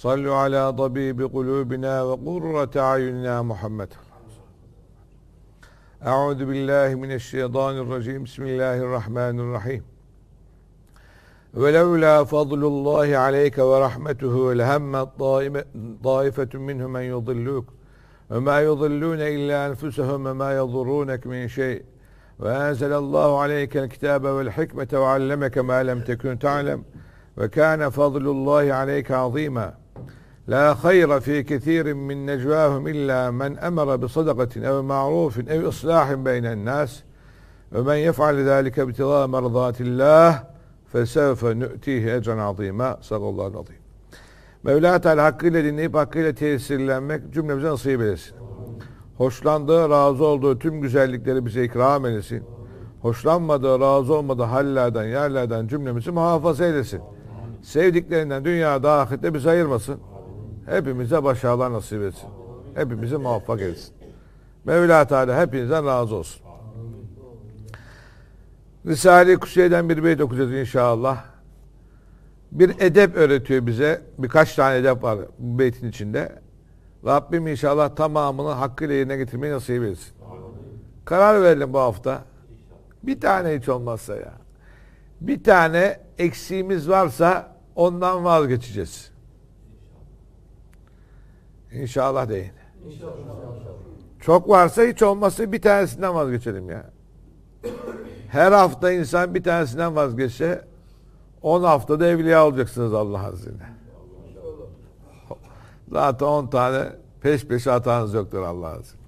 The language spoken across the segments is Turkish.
Sallu ala tabibi kulubina ve kurrate ayunina Muhammed. Euzu billahi mineşşeytanirracim. Bismillahirrahmanirrahim. Ve levla fadlullahi aleyke ve rahmetuhu lehemmet taifetun minhum en yudilluk. Ve ma yudillune illa enfusehum ve ma yadurrunek min şey. Ve enzelallahu aleykel kitabe vel hikmete ve allemeke ma lem tekun ta'lem. Ve kâne fadlullahi aleyke azîmâ. لا خير في كثير من نجواهم إلا من أمر بصدقة أو معروف أو إصلاح بين الناس ومن يفعل ذلك ابتغاء مرضات الله فسوف nü'tihi ecren azîmâ sallallahu azîm. Mevla Teala hakkıyla dinleyip hakkıyla tesirlenmek cümlemize nasip eylesin. Hoşlandığı, razı olduğu tüm güzellikleri bize ikram eylesin. Hoşlanmadığı, razı olmadığı hallerden, yerlerden cümlemizi muhafaza eylesin. Sevdiklerinden dünyada, ahirette bizi ayırmasın. Hepimize başarılar nasip etsin. Hepimizi muvaffak etsin. Mevla Teala hepinizden razı olsun. Risale-i Kusiye'den bir beyt okuyacağız inşallah. Bir edep öğretiyor bize. Birkaç tane edep var bu beytin içinde. Rabbim inşallah tamamını hakkıyla yerine getirmeyi nasip etsin. Karar verelim bu hafta. Bir tane hiç olmazsa ya. Bir tane eksiğimiz varsa ondan vazgeçeceğiz. İnşallah deyin. İnşallah. Çok varsa hiç olması bir tanesinden vazgeçelim ya. Her hafta insan bir tanesinden vazgeçse 10 haftada evliya olacaksınız Allah azizine. Zaten 10 tane peş peşe hatanız yoktur Allah azizine.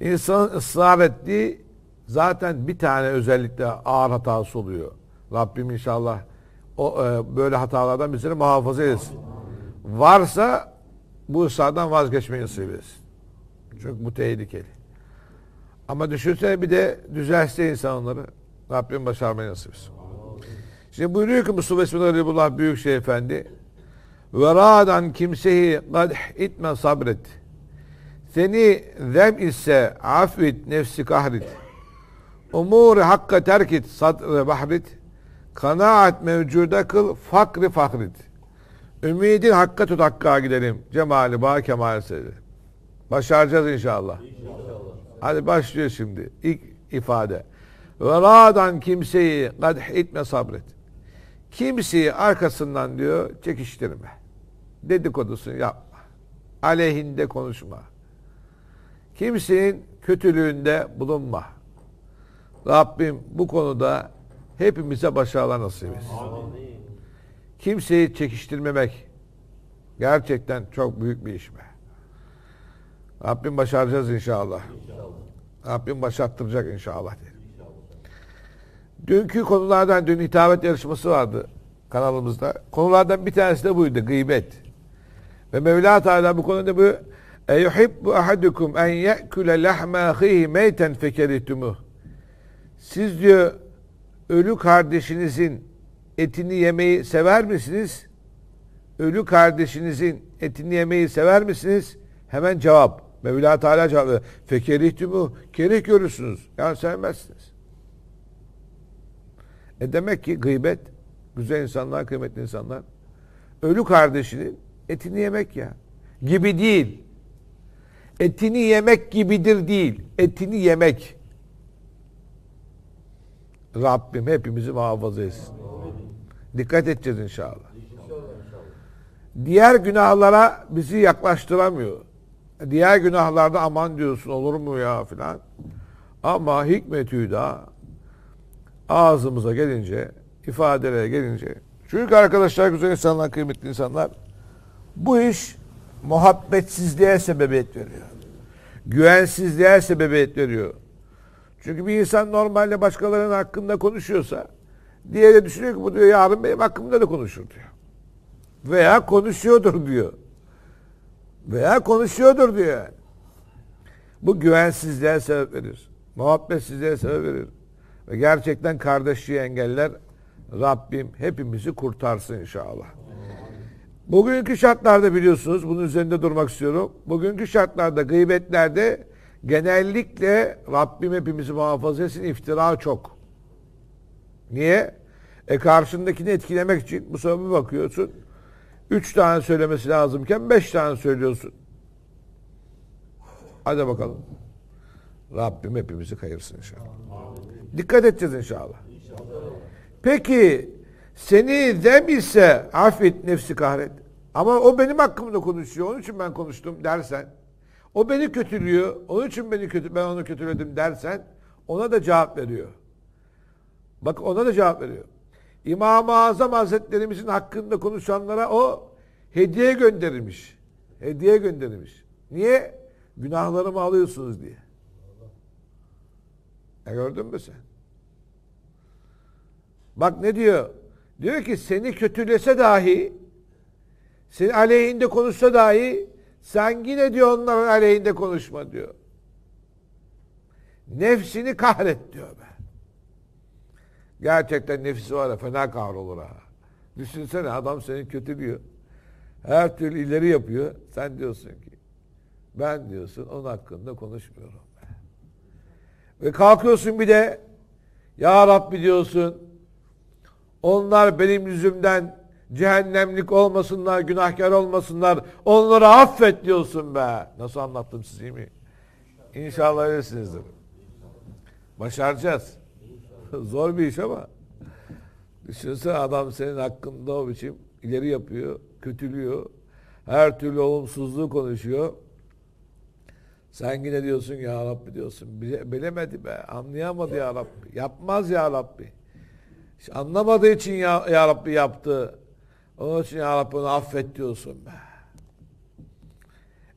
İnsanın ısrar ettiği zaten bir tane özellikle ağır hatası oluyor. Rabbim inşallah o e, böyle hatalardan bizleri muhafaza etsin. Varsa bu ısrardan vazgeçmeyi nasip etsin. Çünkü bu tehlikeli. Ama düşünsene bir de düzelse insanları Rabbim başarmayı nasip etsin. Şimdi buyuruyor ki Mustafa İsmail büyük Şeyh Efendi ve radan kimseyi kad itme sabret. Seni zem ise affet nefsi kahret. Umuru hakka terk et sadr bahret. Kanaat mevcuda kıl fakri fakret. Ümidin hakka tut hakka gidelim. Cemali bağ kemal seyredelim. Başaracağız inşallah. İnşallah. Hadi başlıyor şimdi. İlk ifade. Ve radan kimseyi kadh etme sabret. Kimseyi arkasından diyor çekiştirme. Dedikodusunu yapma. Aleyhinde konuşma. Kimsenin kötülüğünde bulunma. Rabbim bu konuda hepimize başarılar nasip etsin. Amin kimseyi çekiştirmemek gerçekten çok büyük bir iş mi? Rabbim başaracağız inşallah. inşallah. Rabbim başarttıracak inşallah dedim. Dünkü konulardan, dün hitabet yarışması vardı kanalımızda. Konulardan bir tanesi de buydu, gıybet. Ve Mevla Teala bu konuda bu Eyuhibbu ahadukum en ye'kule lahma ahihi meyten fekeritumu. Siz diyor ölü kardeşinizin etini yemeyi sever misiniz? Ölü kardeşinizin etini yemeyi sever misiniz? Hemen cevap. Mevla Teala cevap veriyor. Fekerihtimu kerih görürsünüz. Yani sevmezsiniz. E demek ki gıybet, güzel insanlar, kıymetli insanlar, ölü kardeşinin etini yemek ya. Gibi değil. Etini yemek gibidir değil. Etini yemek. Rabbim hepimizi muhafaza etsin. Amin. Dikkat edeceğiz inşallah. Diğer günahlara bizi yaklaştıramıyor. Diğer günahlarda aman diyorsun olur mu ya filan. Ama hikmet hüda ağzımıza gelince, ifadelere gelince. Çünkü arkadaşlar güzel insanlar, kıymetli insanlar bu iş muhabbetsizliğe sebebiyet veriyor. Güvensizliğe sebebiyet veriyor. Çünkü bir insan normalde başkalarının hakkında konuşuyorsa Diğeri de düşünüyor ki bu diyor yarın benim hakkımda da konuşur diyor. Veya konuşuyordur diyor. Veya konuşuyordur diyor yani. Bu güvensizliğe sebep verir. Muhabbetsizliğe sebep verir. Ve gerçekten kardeşliği engeller. Rabbim hepimizi kurtarsın inşallah. Bugünkü şartlarda biliyorsunuz bunun üzerinde durmak istiyorum. Bugünkü şartlarda gıybetlerde genellikle Rabbim hepimizi muhafaza etsin iftira çok. Niye? E karşındakini etkilemek için bu sebebi bakıyorsun. Üç tane söylemesi lazımken beş tane söylüyorsun. Hadi bakalım. Rabbim hepimizi kayırsın inşallah. Amin. Dikkat edeceğiz inşallah. inşallah. Peki seni zem ise affet nefsi kahret. Ama o benim hakkımda konuşuyor. Onun için ben konuştum dersen. O beni kötülüyor. Onun için beni kötü ben onu kötüledim dersen ona da cevap veriyor. Bak ona da cevap veriyor. İmam-ı Azam Hazretlerimizin hakkında konuşanlara o hediye gönderilmiş. Hediye gönderilmiş. Niye? Günahlarımı alıyorsunuz diye. E gördün mü sen? Bak ne diyor? Diyor ki seni kötülese dahi senin aleyhinde konuşsa dahi sen yine diyor onların aleyhinde konuşma diyor. Nefsini kahret diyor be. Gerçekten nefsi var ya fena kahrolur ha. Düşünsene adam seni kötülüyor. Her türlü ileri yapıyor. Sen diyorsun ki ben diyorsun onun hakkında konuşmuyorum. Ve kalkıyorsun bir de ya Rabbi diyorsun onlar benim yüzümden cehennemlik olmasınlar, günahkar olmasınlar. Onları affet diyorsun be. Nasıl anlattım sizi mi? İnşallah öylesinizdir. Başaracağız. Zor bir iş ama düşünsene adam senin hakkında o biçim ileri yapıyor, kötülüyor. Her türlü olumsuzluğu konuşuyor. Sen yine diyorsun ya Rabbi diyorsun. Bile, bilemedi be, anlayamadı ya Rabbi. Yapmaz ya Rabbi. İşte anlamadığı için ya, ya Rabbi yaptı. Onun için ya Rabbi onu affet diyorsun be.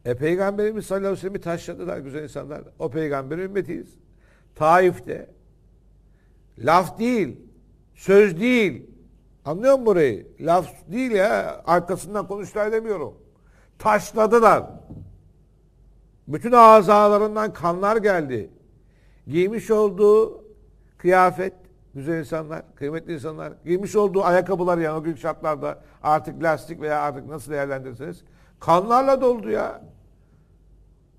E Peygamberimiz sallallahu aleyhi ve sellem'i taşladılar güzel insanlar. O peygamberin ümmetiyiz. Taif'te Laf değil, söz değil. Anlıyor musun burayı? Laf değil ya. Arkasından konuştular demiyorum. Taşladılar. Bütün azalarından kanlar geldi. Giymiş olduğu kıyafet, güzel insanlar, kıymetli insanlar, giymiş olduğu ayakkabılar yani o gün şartlarda artık lastik veya artık nasıl değerlendirirseniz kanlarla doldu ya.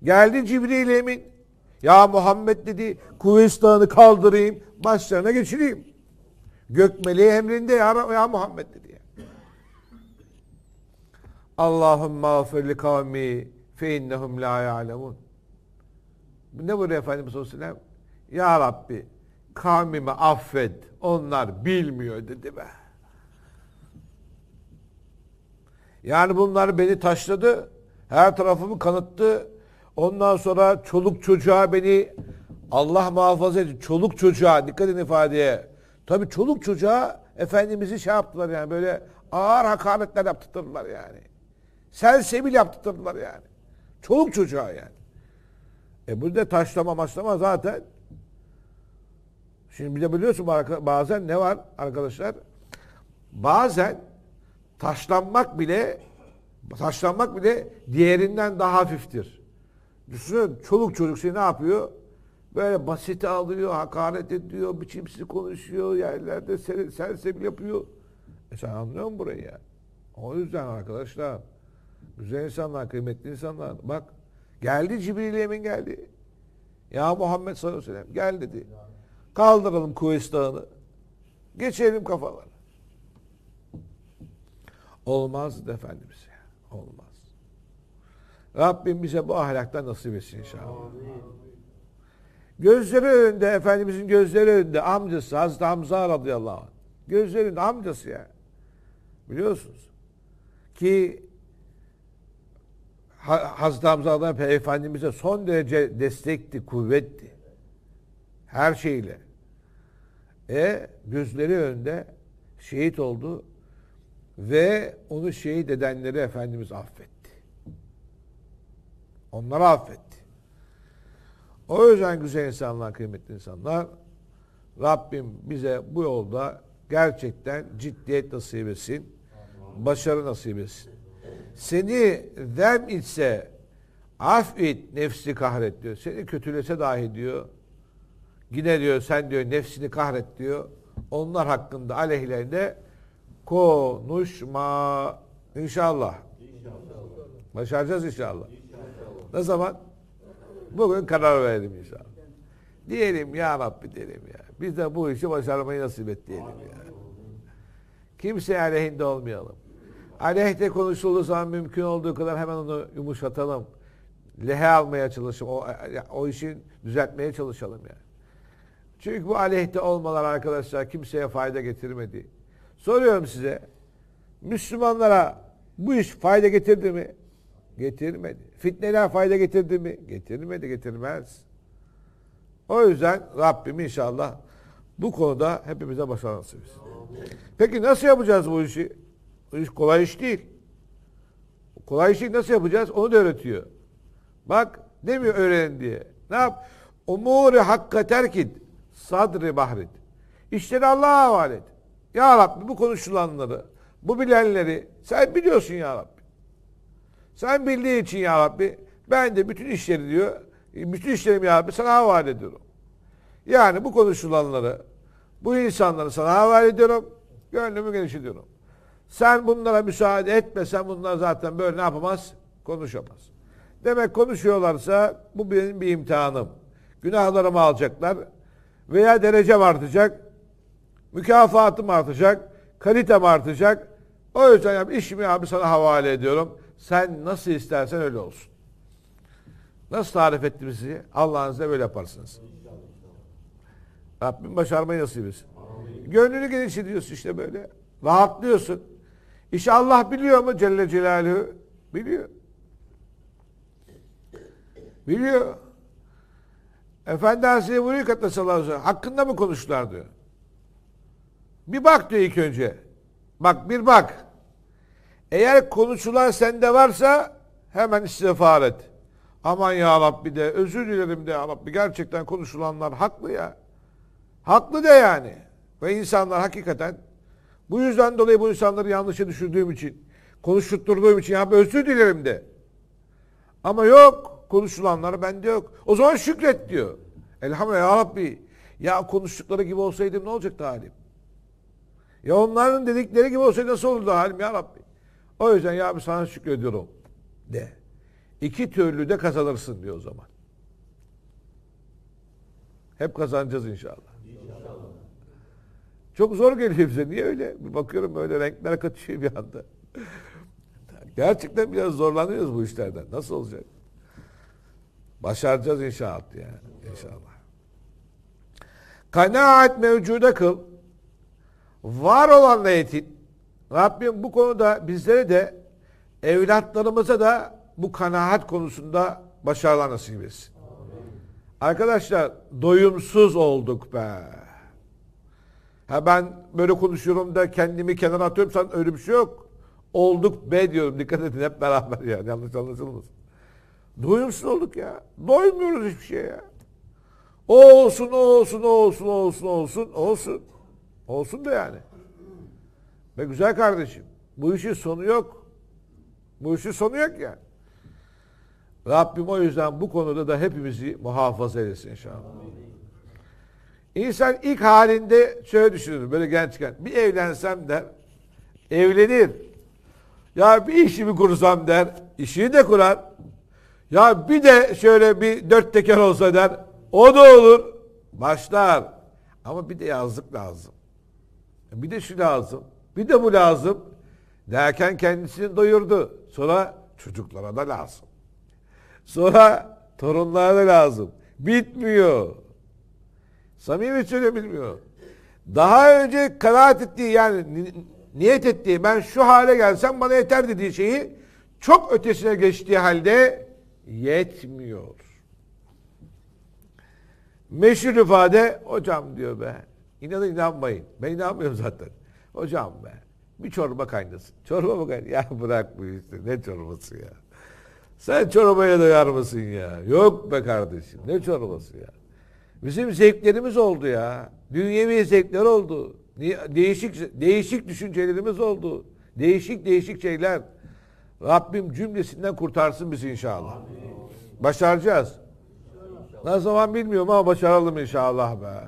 Geldi Cibril Emin. Ya Muhammed dedi Kuveyis Dağı'nı kaldırayım başlarına geçireyim. Gökmeleği emrinde ya, ya Muhammed dedi. Yani. Allahümme afirli kavmi fe innehum la ya'lemun. Ne buraya Efendimiz Aleyhisselam? Ya Rabbi kavmimi affet. Onlar bilmiyor dedi be. Yani bunlar beni taşladı. Her tarafımı kanıttı. Ondan sonra çoluk çocuğa beni Allah muhafaza edin. Çoluk çocuğa dikkat edin ifadeye. Tabii çoluk çocuğa Efendimiz'i şey yaptılar yani böyle ağır hakaretler yaptırdılar yani. Selsebil yaptırdılar yani. Çoluk çocuğa yani. E bu da taşlama maçlama zaten. Şimdi bir de biliyorsun bazen ne var arkadaşlar? Bazen taşlanmak bile taşlanmak bile diğerinden daha hafiftir. Düşünün çoluk çocuk seni ne yapıyor? böyle basite alıyor, hakaret ediyor, biçimsiz konuşuyor, yerlerde sersem yapıyor. E sen anlıyor musun burayı ya? O yüzden arkadaşlar, güzel insanlar, kıymetli insanlar. Bak, geldi Cibril Emin geldi. Ya Muhammed sallallahu aleyhi ve sellem gel dedi. Kaldıralım Kuveys Dağı'nı. Geçelim kafaları. Olmaz Efendimiz ya. Olmaz. Rabbim bize bu ahlakta nasip etsin inşallah. Amin. Gözleri önünde Efendimizin gözleri önünde amcası Hazreti Hamza radıyallahu anh. Gözleri önünde amcası ya. Biliyorsunuz. Ki Hazreti Hamza da Efendimiz'e son derece destekti, kuvvetti. Her şeyle. E gözleri önünde şehit oldu ve onu şehit edenleri Efendimiz affetti. Onları affetti. O yüzden güzel insanlar, kıymetli insanlar. Rabbim bize bu yolda gerçekten ciddiyet nasip etsin. Başarı nasip etsin. Seni dem etse af et nefsi kahret diyor. Seni kötülese dahi diyor. Yine diyor sen diyor nefsini kahret diyor. Onlar hakkında aleyhlerinde konuşma. İnşallah. inşallah. Başaracağız inşallah. inşallah. Ne zaman? Bugün karar verelim inşallah. Diyelim ya Rabbi diyelim ya. Biz de bu işi başarmayı nasip et diyelim ya. Kimse aleyhinde olmayalım. Aleyhte konuşulduğu zaman mümkün olduğu kadar hemen onu yumuşatalım. Lehe almaya çalışalım. O, o işin düzeltmeye çalışalım ya. Çünkü bu aleyhte olmalar arkadaşlar kimseye fayda getirmedi. Soruyorum size. Müslümanlara bu iş fayda getirdi mi? Getirmedi. Fitneler fayda getirdi mi? Getirmedi, getirmez. O yüzden Rabbim inşallah bu konuda hepimize başarı nasip Peki nasıl yapacağız bu işi? Bu iş kolay iş değil. Kolay işi nasıl yapacağız? Onu da öğretiyor. Bak demiyor öğren diye. Ne yap? Umuri hakka terk et. Sadri bahret. İşleri Allah'a havale et. Ya Rabbi bu konuşulanları, bu bilenleri sen biliyorsun ya Rabbi. Sen bildiği için ya Rabbi ben de bütün işleri diyor e, bütün işlerimi ya Rabbi sana havale ediyorum. Yani bu konuşulanları bu insanları sana havale ediyorum. Gönlümü genişletiyorum. Sen bunlara müsaade etmesen bunlar zaten böyle ne yapamaz? Konuşamaz. Demek konuşuyorlarsa bu benim bir imtihanım. Günahlarımı alacaklar veya derecem artacak, mükafatım artacak, kalitem artacak. O yüzden ya, işimi abi sana havale ediyorum. Sen nasıl istersen öyle olsun. Nasıl tarif etti bizi? böyle yaparsınız. Rabbim başarmayı nasip etsin. Gönlünü genişletiyorsun işte böyle. Rahatlıyorsun. İşi Allah biliyor mu Celle Celaluhu? Biliyor. Biliyor. Efendi Hazreti buyuruyor ki sallallahu aleyhi Hakkında mı konuştular diyor. Bir bak diyor ilk önce. Bak bir bak. Eğer konuşulan sende varsa hemen istiğfar et. Aman ya Rabbi de özür dilerim de ya Rabbi gerçekten konuşulanlar haklı ya. Haklı de yani. Ve insanlar hakikaten bu yüzden dolayı bu insanları yanlışa düşürdüğüm için, konuşutturduğum için ya özür dilerim de. Ama yok konuşulanlar bende yok. O zaman şükret diyor. Elhamdülillah ya Rabbi. Ya konuştukları gibi olsaydım ne olacaktı halim? Ya onların dedikleri gibi olsaydı nasıl olurdu halim ya Rabbi? O yüzden ya abi sana şükrediyorum de. İki türlü de kazanırsın diyor o zaman. Hep kazanacağız inşallah. İnşallah. Çok zor geliyor bize. Niye öyle? Bir bakıyorum böyle renkler katışıyor bir anda. Gerçekten biraz zorlanıyoruz bu işlerden. Nasıl olacak? Başaracağız inşallah yani. İnşallah. Kanaat mevcuda kıl. Var olanla yetin. Rabbim bu konuda bizlere de evlatlarımıza da bu kanaat konusunda başarılar nasip etsin. Arkadaşlar doyumsuz olduk be. Ha ben böyle konuşuyorum da kendimi kenara atıyorum sen öyle bir şey yok. Olduk be diyorum dikkat edin hep beraber yani yanlış anlaşılmasın. Doyumsuz olduk ya. Doymuyoruz hiçbir şey ya. O olsun, o olsun, o olsun, o olsun, o olsun, olsun. Olsun da yani. Ve güzel kardeşim bu işin sonu yok. Bu işin sonu yok yani. Rabbim o yüzden bu konuda da hepimizi muhafaza eylesin inşallah. İnsan ilk halinde şöyle düşünür böyle gençken. Bir evlensem der. Evlenir. Ya bir işimi kursam der. işini de kurar. Ya bir de şöyle bir dört teker olsa der. O da olur. Başlar. Ama bir de yazlık lazım. Bir de şu lazım. Bir de bu lazım derken kendisini doyurdu. Sonra çocuklara da lazım. Sonra torunlara da lazım. Bitmiyor. Samimi bilmiyor. Daha önce kanaat ettiği yani niyet ettiği ben şu hale gelsem bana yeter dediği şeyi çok ötesine geçtiği halde yetmiyor. Meşhur ifade hocam diyor be. İnanın inanmayın. Ben inanmıyorum zaten. Hocam be bir çorba kaynasın. Çorba mı kaynasın? Ya bırak bu işte ne çorbası ya. Sen çorbaya doyar mısın ya? Yok be kardeşim ne çorbası ya. Bizim zevklerimiz oldu ya. Dünyevi zevkler oldu. Değişik değişik düşüncelerimiz oldu. Değişik değişik şeyler. Rabbim cümlesinden kurtarsın bizi inşallah. Başaracağız. Ne zaman bilmiyorum ama başaralım inşallah be.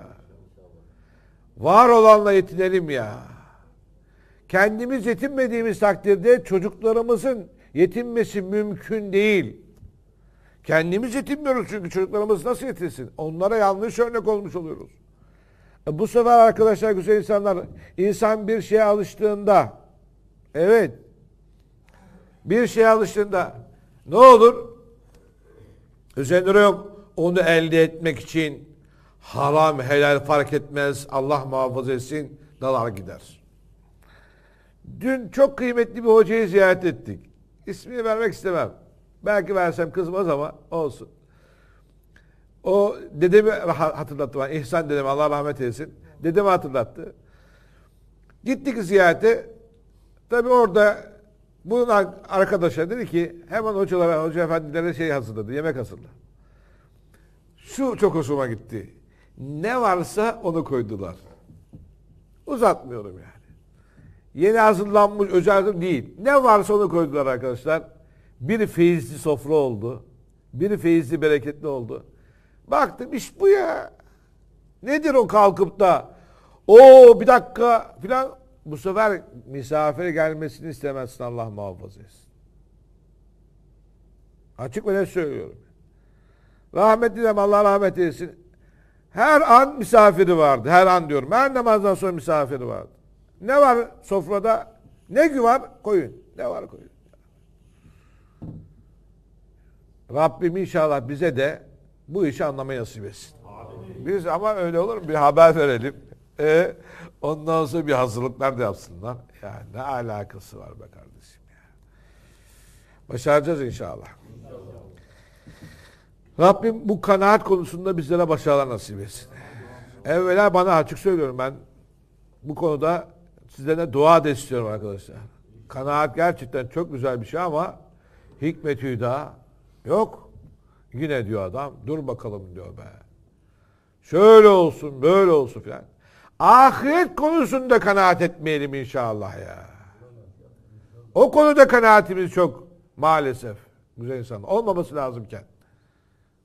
Var olanla yetinelim ya. Kendimiz yetinmediğimiz takdirde çocuklarımızın yetinmesi mümkün değil. Kendimiz yetinmiyoruz çünkü çocuklarımız nasıl yetinsin? Onlara yanlış örnek olmuş oluyoruz. E bu sefer arkadaşlar güzel insanlar insan bir şeye alıştığında evet bir şeye alıştığında ne olur? Üzerinde yok. Onu elde etmek için haram helal fark etmez. Allah muhafaza etsin. Dalar gider. Dün çok kıymetli bir hocayı ziyaret ettik. İsmini vermek istemem. Belki versem kızmaz ama olsun. O dedemi hatırlattı bana. İhsan dedem. Allah rahmet eylesin. Dedemi hatırlattı. Gittik ziyarete. Tabi orada bunun arkadaşa dedi ki hemen hocalara, hoca efendilere şey hazırladı. Yemek hazırladı. Şu çok hoşuma gitti. Ne varsa onu koydular. Uzatmıyorum ya. Yani. Yeni hazırlanmış özel değil. Ne varsa onu koydular arkadaşlar. Bir feyizli sofra oldu. Bir feyizli bereketli oldu. Baktım iş bu ya. Nedir o kalkıp da o bir dakika filan bu sefer misafire gelmesini istemezsin Allah muhafaza etsin. Açık ve net söylüyorum. Rahmetli de Allah rahmet eylesin. Her an misafiri vardı. Her an diyorum. Her namazdan sonra misafiri vardı. Ne var sofrada? Ne ki var? Koyun. Ne var koyun. Rabbim inşallah bize de bu işi anlamaya nasip etsin. Biz ama öyle olur mu? Bir haber verelim. E, ondan sonra bir hazırlıklar da yapsınlar. Yani ne alakası var be kardeşim ya. Başaracağız inşallah. inşallah. Rabbim bu kanaat konusunda bizlere başarılar nasip etsin. Evvela bana açık söylüyorum ben bu konuda sizlerden dua da istiyorum arkadaşlar. Kanaat gerçekten çok güzel bir şey ama hikmeti hüda yok. Yine diyor adam dur bakalım diyor be. Şöyle olsun böyle olsun filan. Ahiret konusunda kanaat etmeyelim inşallah ya. O konuda kanaatimiz çok maalesef. Güzel insan olmaması lazımken.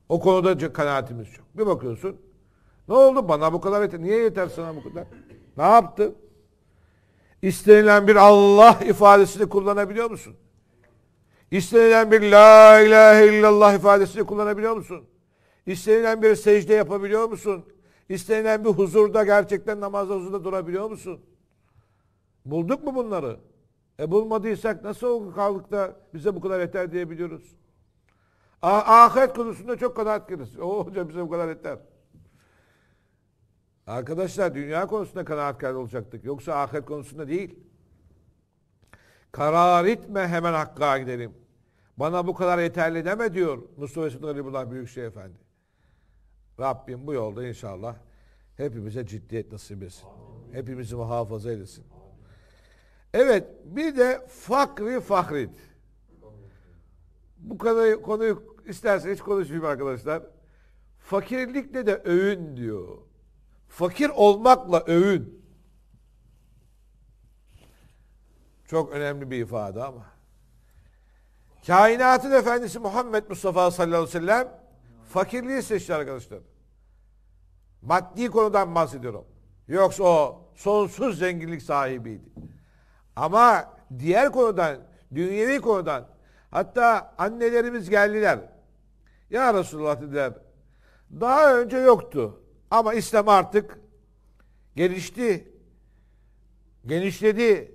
O konuda kanaatimiz çok. Bir bakıyorsun ne oldu bana bu kadar yeter. Niye yeter sana bu kadar? Ne yaptın? İstenilen bir Allah ifadesini kullanabiliyor musun? İstenilen bir la ilahe illallah ifadesini kullanabiliyor musun? İstenilen bir secde yapabiliyor musun? İstenilen bir huzurda gerçekten namazda huzurda durabiliyor musun? Bulduk mu bunları? E bulmadıysak nasıl o kaldıkta bize bu kadar yeter diyebiliyoruz? Ah, ahiret konusunda çok kadar etkiniz. O hoca bize bu kadar yeter. Arkadaşlar dünya konusunda kanaatkar olacaktık. Yoksa ahiret konusunda değil. Karar etme hemen Hakk'a gidelim. Bana bu kadar yeterli deme diyor Mustafa Esud Garibullah Büyükşehir Efendi. Rabbim bu yolda inşallah hepimize ciddiyet nasip etsin. Hepimizi muhafaza eylesin. Evet bir de fakri fahrit. Bu konuyu, konuyu isterseniz hiç konuşmayayım arkadaşlar. Fakirlikle de övün diyor. Fakir olmakla övün. Çok önemli bir ifade ama. Kainatın efendisi Muhammed Mustafa sallallahu aleyhi ve sellem fakirliği seçti arkadaşlar. Maddi konudan bahsediyorum. Yoksa o sonsuz zenginlik sahibiydi. Ama diğer konudan, dünyevi konudan hatta annelerimiz geldiler. Ya Resulullah dediler. Daha önce yoktu. Ama İslam artık gelişti. Genişledi.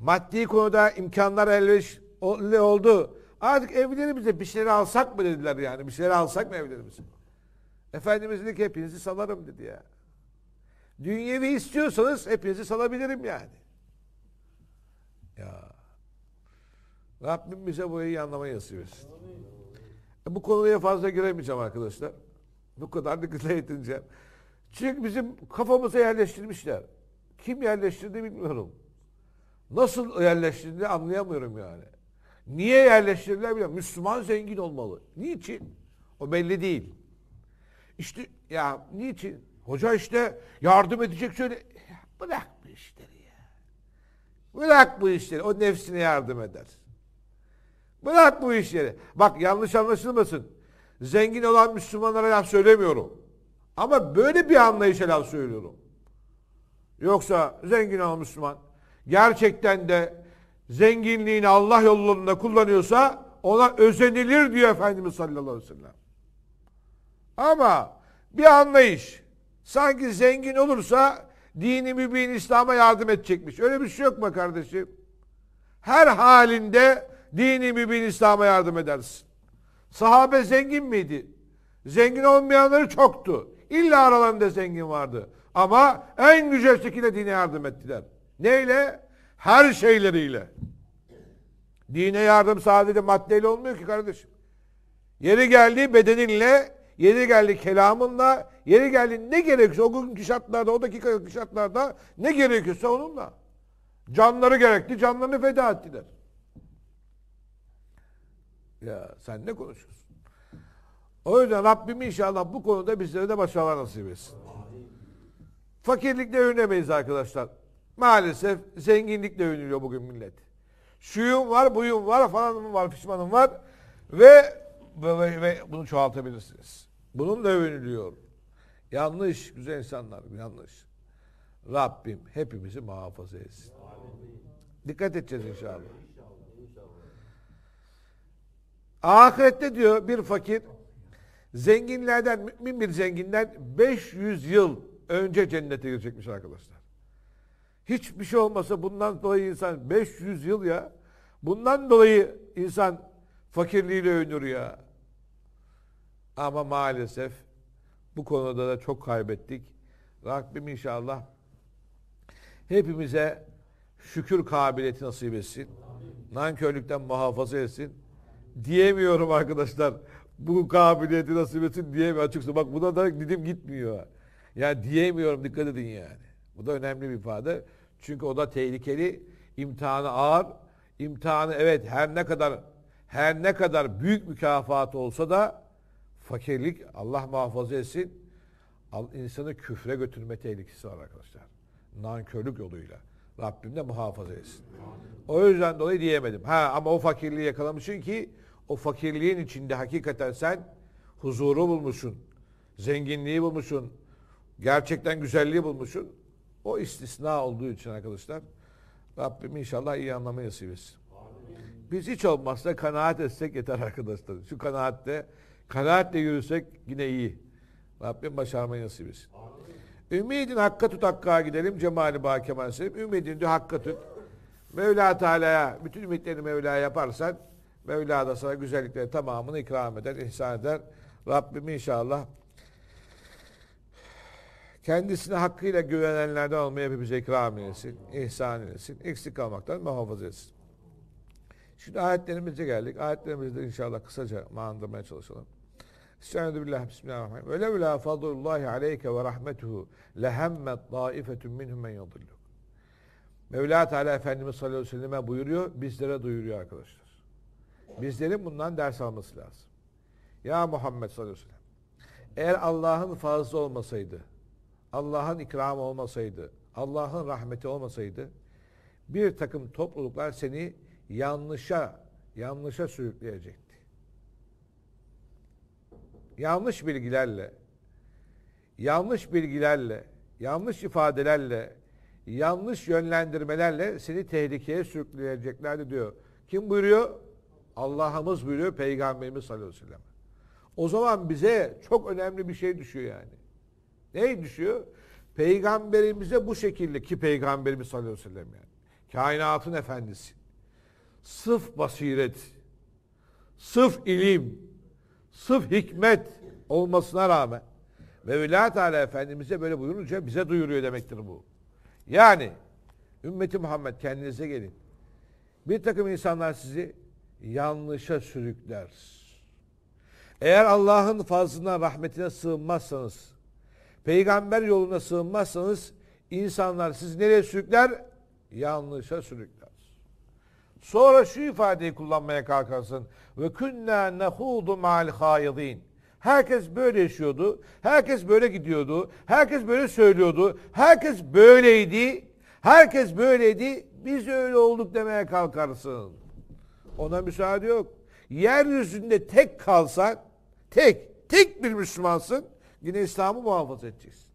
Maddi konuda imkanlar elverişli oldu. Artık evlerimize bir şeyler alsak mı dediler yani. Bir şeyler alsak mı evlerimize? Efendimiz dedi ki hepinizi salarım dedi ya. Dünyevi istiyorsanız hepinizi salabilirim yani. Ya. Rabbim bize bu iyi anlamayı nasip E, bu konuya fazla giremeyeceğim arkadaşlar. Bu kadar güzel edineceğim. Çünkü bizim kafamıza yerleştirmişler. Kim yerleştirdi bilmiyorum. Nasıl yerleştirdi anlayamıyorum yani. Niye yerleştirdiler bilmiyorum. Müslüman zengin olmalı. Niçin? O belli değil. İşte ya niçin? Hoca işte yardım edecek şöyle. Ya bırak bu işleri ya. Bırak bu işleri. O nefsine yardım eder. Bırak bu işleri. Bak yanlış anlaşılmasın. Zengin olan Müslümanlara laf söylemiyorum. Ama böyle bir anlayışa laf söylüyorum. Yoksa zengin olan Müslüman gerçekten de zenginliğini Allah yolunda kullanıyorsa ona özenilir diyor Efendimiz sallallahu aleyhi ve sellem. Ama bir anlayış sanki zengin olursa dini mübin İslam'a yardım edecekmiş. Öyle bir şey yok mu kardeşim? Her halinde dini mübin İslam'a yardım edersin. Sahabe zengin miydi? Zengin olmayanları çoktu. İlla aralarında zengin vardı. Ama en güzel şekilde dine yardım ettiler. Neyle? Her şeyleriyle. Dine yardım sadece maddeyle olmuyor ki kardeşim. Yeri geldi bedeninle, yeri geldi kelamınla, yeri geldi ne gerekiyorsa o günkü şartlarda, o dakika şartlarda ne gerekiyorsa onunla. Canları gerekti, canlarını feda ettiler. Ya sen ne konuşuyorsun? O yüzden Rabbim inşallah bu konuda bizlere de başarılar nasip etsin. Fakirlikle övünemeyiz arkadaşlar. Maalesef zenginlikle övünülüyor bugün millet. Şuyum var, buyum var, falanım var, pişmanım var. Ve, ve, ve bunu çoğaltabilirsiniz. Bunun da övünülüyor. Yanlış güzel insanlar, yanlış. Rabbim hepimizi muhafaza etsin. Dikkat edeceğiz inşallah. Ahirette diyor bir fakir Zenginlerden, mümin bir zenginden 500 yıl önce cennete girecekmiş arkadaşlar. Hiçbir şey olmasa bundan dolayı insan 500 yıl ya. Bundan dolayı insan fakirliğiyle övünür ya. Ama maalesef bu konuda da çok kaybettik. Rabbim inşallah hepimize şükür kabiliyeti nasip etsin. Nankörlükten muhafaza etsin. Diyemiyorum arkadaşlar bu kabiliyeti nasip etsin diyemiyor. Açıkçası bak buna da dilim gitmiyor. Yani diyemiyorum dikkat edin yani. Bu da önemli bir ifade. Çünkü o da tehlikeli. imtihanı ağır. İmtihanı evet her ne kadar her ne kadar büyük mükafat olsa da fakirlik Allah muhafaza etsin insanı küfre götürme tehlikesi var arkadaşlar. Nankörlük yoluyla. Rabbim de muhafaza etsin. O yüzden dolayı diyemedim. Ha ama o fakirliği yakalamışsın ki o fakirliğin içinde hakikaten sen huzuru bulmuşsun. Zenginliği bulmuşsun. Gerçekten güzelliği bulmuşsun. O istisna olduğu için arkadaşlar Rabbim inşallah iyi anlamayı nasip etsin. Biz hiç olmazsa kanaat etsek yeter arkadaşlar. Şu kanaatte, kanaatle yürüsek yine iyi. Rabbim başarmayı nasip etsin. Ümidin hakka tut hakka gidelim. Cemali bağ kemal Ümidin de hakka tut. Mevla Teala'ya, bütün ümitlerini Mevla'ya yaparsan Mevla da sana güzellikleri tamamını ikram eder, ihsan eder. Rabbim inşallah kendisine hakkıyla güvenenlerden olmayı hepimize ikram eylesin, ihsan eylesin, eksik kalmaktan muhafaza etsin. Şimdi ayetlerimize geldik. Ayetlerimizi de inşallah kısaca manındırmaya çalışalım. Estağfirullah, bismillahirrahmanirrahim. Ve levla fadlullahi aleyke ve rahmetuhu lehemmet taifetun minhum men yudilluk. Mevla Teala Efendimiz sallallahu aleyhi ve selleme buyuruyor, bizlere duyuruyor arkadaşlar. Bizlerin bundan ders alması lazım. Ya Muhammed sallallahu aleyhi ve sellem. Eğer Allah'ın fazla olmasaydı, Allah'ın ikramı olmasaydı, Allah'ın rahmeti olmasaydı bir takım topluluklar seni yanlışa, yanlışa sürükleyecekti. Yanlış bilgilerle, yanlış bilgilerle, yanlış ifadelerle, yanlış yönlendirmelerle seni tehlikeye sürükleyeceklerdi diyor. Kim buyuruyor? Allah'ımız biliyor, Peygamberimiz sallallahu aleyhi ve sellem. O zaman bize çok önemli bir şey düşüyor yani. Ne düşüyor? Peygamberimize bu şekilde ki Peygamberimiz sallallahu aleyhi ve sellem yani. Kainatın efendisi. Sıf basiret, sıf ilim, sıf hikmet olmasına rağmen Mevla Teala Efendimiz'e böyle buyurunca bize duyuruyor demektir bu. Yani ümmeti Muhammed kendinize gelin. Bir takım insanlar sizi yanlışa sürükler. Eğer Allah'ın fazlına rahmetine sığınmazsanız, peygamber yoluna sığınmazsanız insanlar siz nereye sürükler? Yanlışa sürükler. Sonra şu ifadeyi kullanmaya kalkarsın. Ve künna nehudu ma'al hayidin. Herkes böyle yaşıyordu. Herkes böyle gidiyordu. Herkes böyle söylüyordu. Herkes böyleydi. Herkes böyleydi. Biz öyle olduk demeye kalkarsın. Ona müsaade yok. Yeryüzünde tek kalsan, tek, tek bir Müslümansın, yine İslam'ı muhafaza edeceksin.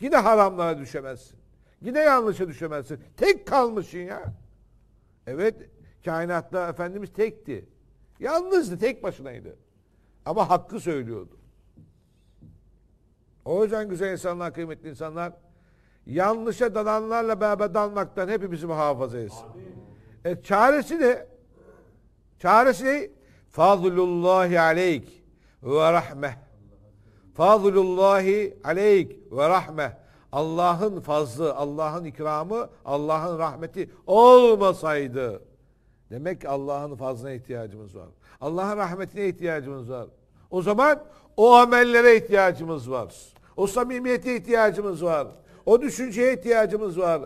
Yine haramlara düşemezsin. Yine yanlışa düşemezsin. Tek kalmışsın ya. Evet, kainatta Efendimiz tekti. Yalnızdı, tek başınaydı. Ama hakkı söylüyordu. O yüzden güzel insanlar, kıymetli insanlar, yanlışa dalanlarla beraber dalmaktan hepimizi muhafaza etsin. E, çaresi de. Çaresi ne? Fazlullahi aleyk ve rahme. Fazlullahi aleyk ve rahme. Allah'ın fazlı, Allah'ın ikramı, Allah'ın rahmeti olmasaydı. Demek Allah'ın fazlına ihtiyacımız var. Allah'ın rahmetine ihtiyacımız var. O zaman o amellere ihtiyacımız var. O samimiyete ihtiyacımız var. O düşünceye ihtiyacımız var.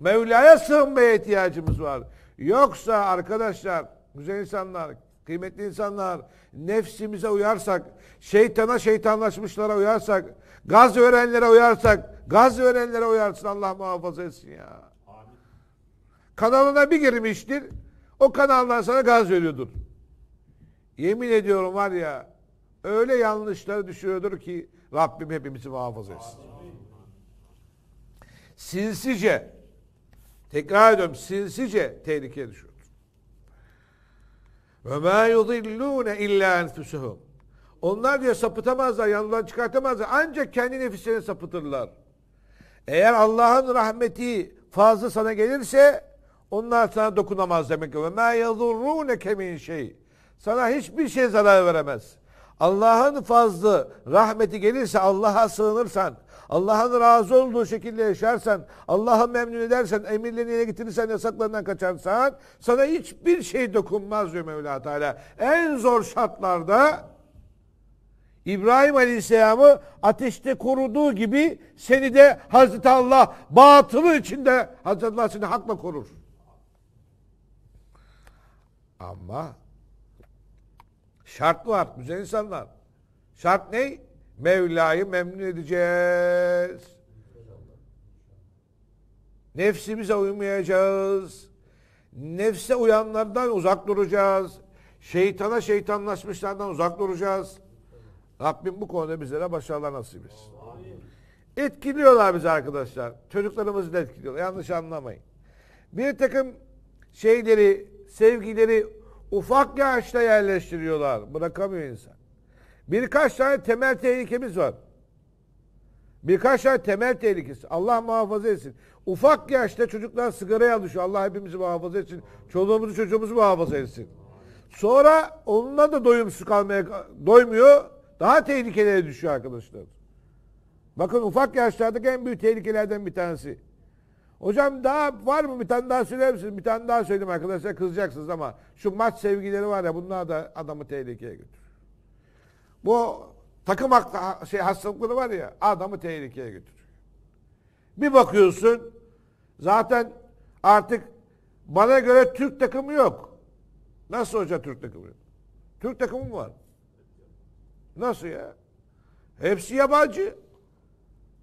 Mevla'ya sığınmaya ihtiyacımız var. Yoksa arkadaşlar güzel insanlar, kıymetli insanlar, nefsimize uyarsak, şeytana şeytanlaşmışlara uyarsak, gaz verenlere uyarsak, gaz verenlere uyarsın Allah muhafaza etsin ya. Amin. Kanalına bir girmiştir, o kanaldan sana gaz veriyordur. Yemin ediyorum var ya, öyle yanlışları düşürüyordur ki Rabbim hepimizi muhafaza etsin. Amin. Sinsice, tekrar ediyorum, sinsice tehlikeye düşür. Ve ma yudillûne illâ enfüsuhum. Onlar diyor sapıtamazlar, yanından çıkartamazlar. Ancak kendi nefislerini sapıtırlar. Eğer Allah'ın rahmeti fazla sana gelirse onlar sana dokunamaz demek. Ve ma yadurrûneke min şey. Sana hiçbir şey zarar veremez. Allah'ın fazla rahmeti gelirse Allah'a sığınırsan Allah'ın razı olduğu şekilde yaşarsan, Allah'ı memnun edersen, emirlerine getirirsen, yasaklarından kaçarsan sana hiçbir şey dokunmaz diyor Mevla Teala. En zor şartlarda İbrahim Aleyhisselam'ı ateşte koruduğu gibi seni de Hazreti Allah batılı içinde Hazreti Allah seni hakla korur. Ama şart var güzel insanlar. Şart ne? Mevla'yı memnun edeceğiz. Nefsimize uymayacağız. Nefse uyanlardan uzak duracağız. Şeytana şeytanlaşmışlardan uzak duracağız. Rabbim bu konuda bizlere başarılar nasip etsin. Etkiliyorlar bizi arkadaşlar. Çocuklarımızı da etkiliyorlar. Yanlış anlamayın. Bir takım şeyleri, sevgileri ufak yaşta yerleştiriyorlar. Bırakamıyor insan. Birkaç tane temel tehlikemiz var. Birkaç tane temel tehlikesi. Allah muhafaza etsin. Ufak yaşta çocuklar sigaraya alışıyor. Allah hepimizi muhafaza etsin. Çoluğumuzu çocuğumuzu muhafaza etsin. Sonra onunla da doyumsuz kalmaya doymuyor. Daha tehlikelere düşüyor arkadaşlar. Bakın ufak yaşlardaki en büyük tehlikelerden bir tanesi. Hocam daha var mı? Bir tane daha söyler misiniz? Bir tane daha söyleyeyim arkadaşlar. Kızacaksınız ama şu maç sevgileri var ya bunlar da adamı tehlikeye götürür. Bu takım haklı, şey hastalıkları var ya adamı tehlikeye götürüyor. Bir bakıyorsun zaten artık bana göre Türk takımı yok. Nasıl hoca Türk takımı Türk takımı mı var? Nasıl ya? Hepsi yabancı.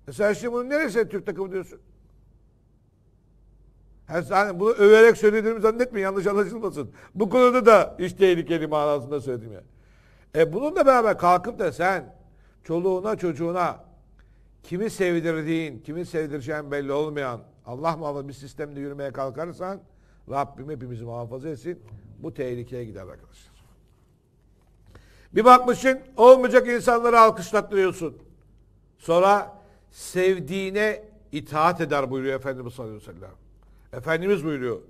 E sen şimdi bunun neresi Türk takımı diyorsun? Yani bunu överek söylediğimi zannetmeyin yanlış anlaşılmasın. Bu konuda da iş tehlikeli manasında söyledim yani. E bununla beraber kalkıp da sen çoluğuna çocuğuna kimi sevdirdiğin, kimi sevdireceğin belli olmayan Allah muhafaza bir sistemde yürümeye kalkarsan Rabbim hepimizi muhafaza etsin. Bu tehlikeye gider arkadaşlar. Bir bakmışsın olmayacak insanları alkışlattırıyorsun. Sonra sevdiğine itaat eder buyuruyor Efendimiz sallallahu aleyhi ve sellem. Efendimiz buyuruyor.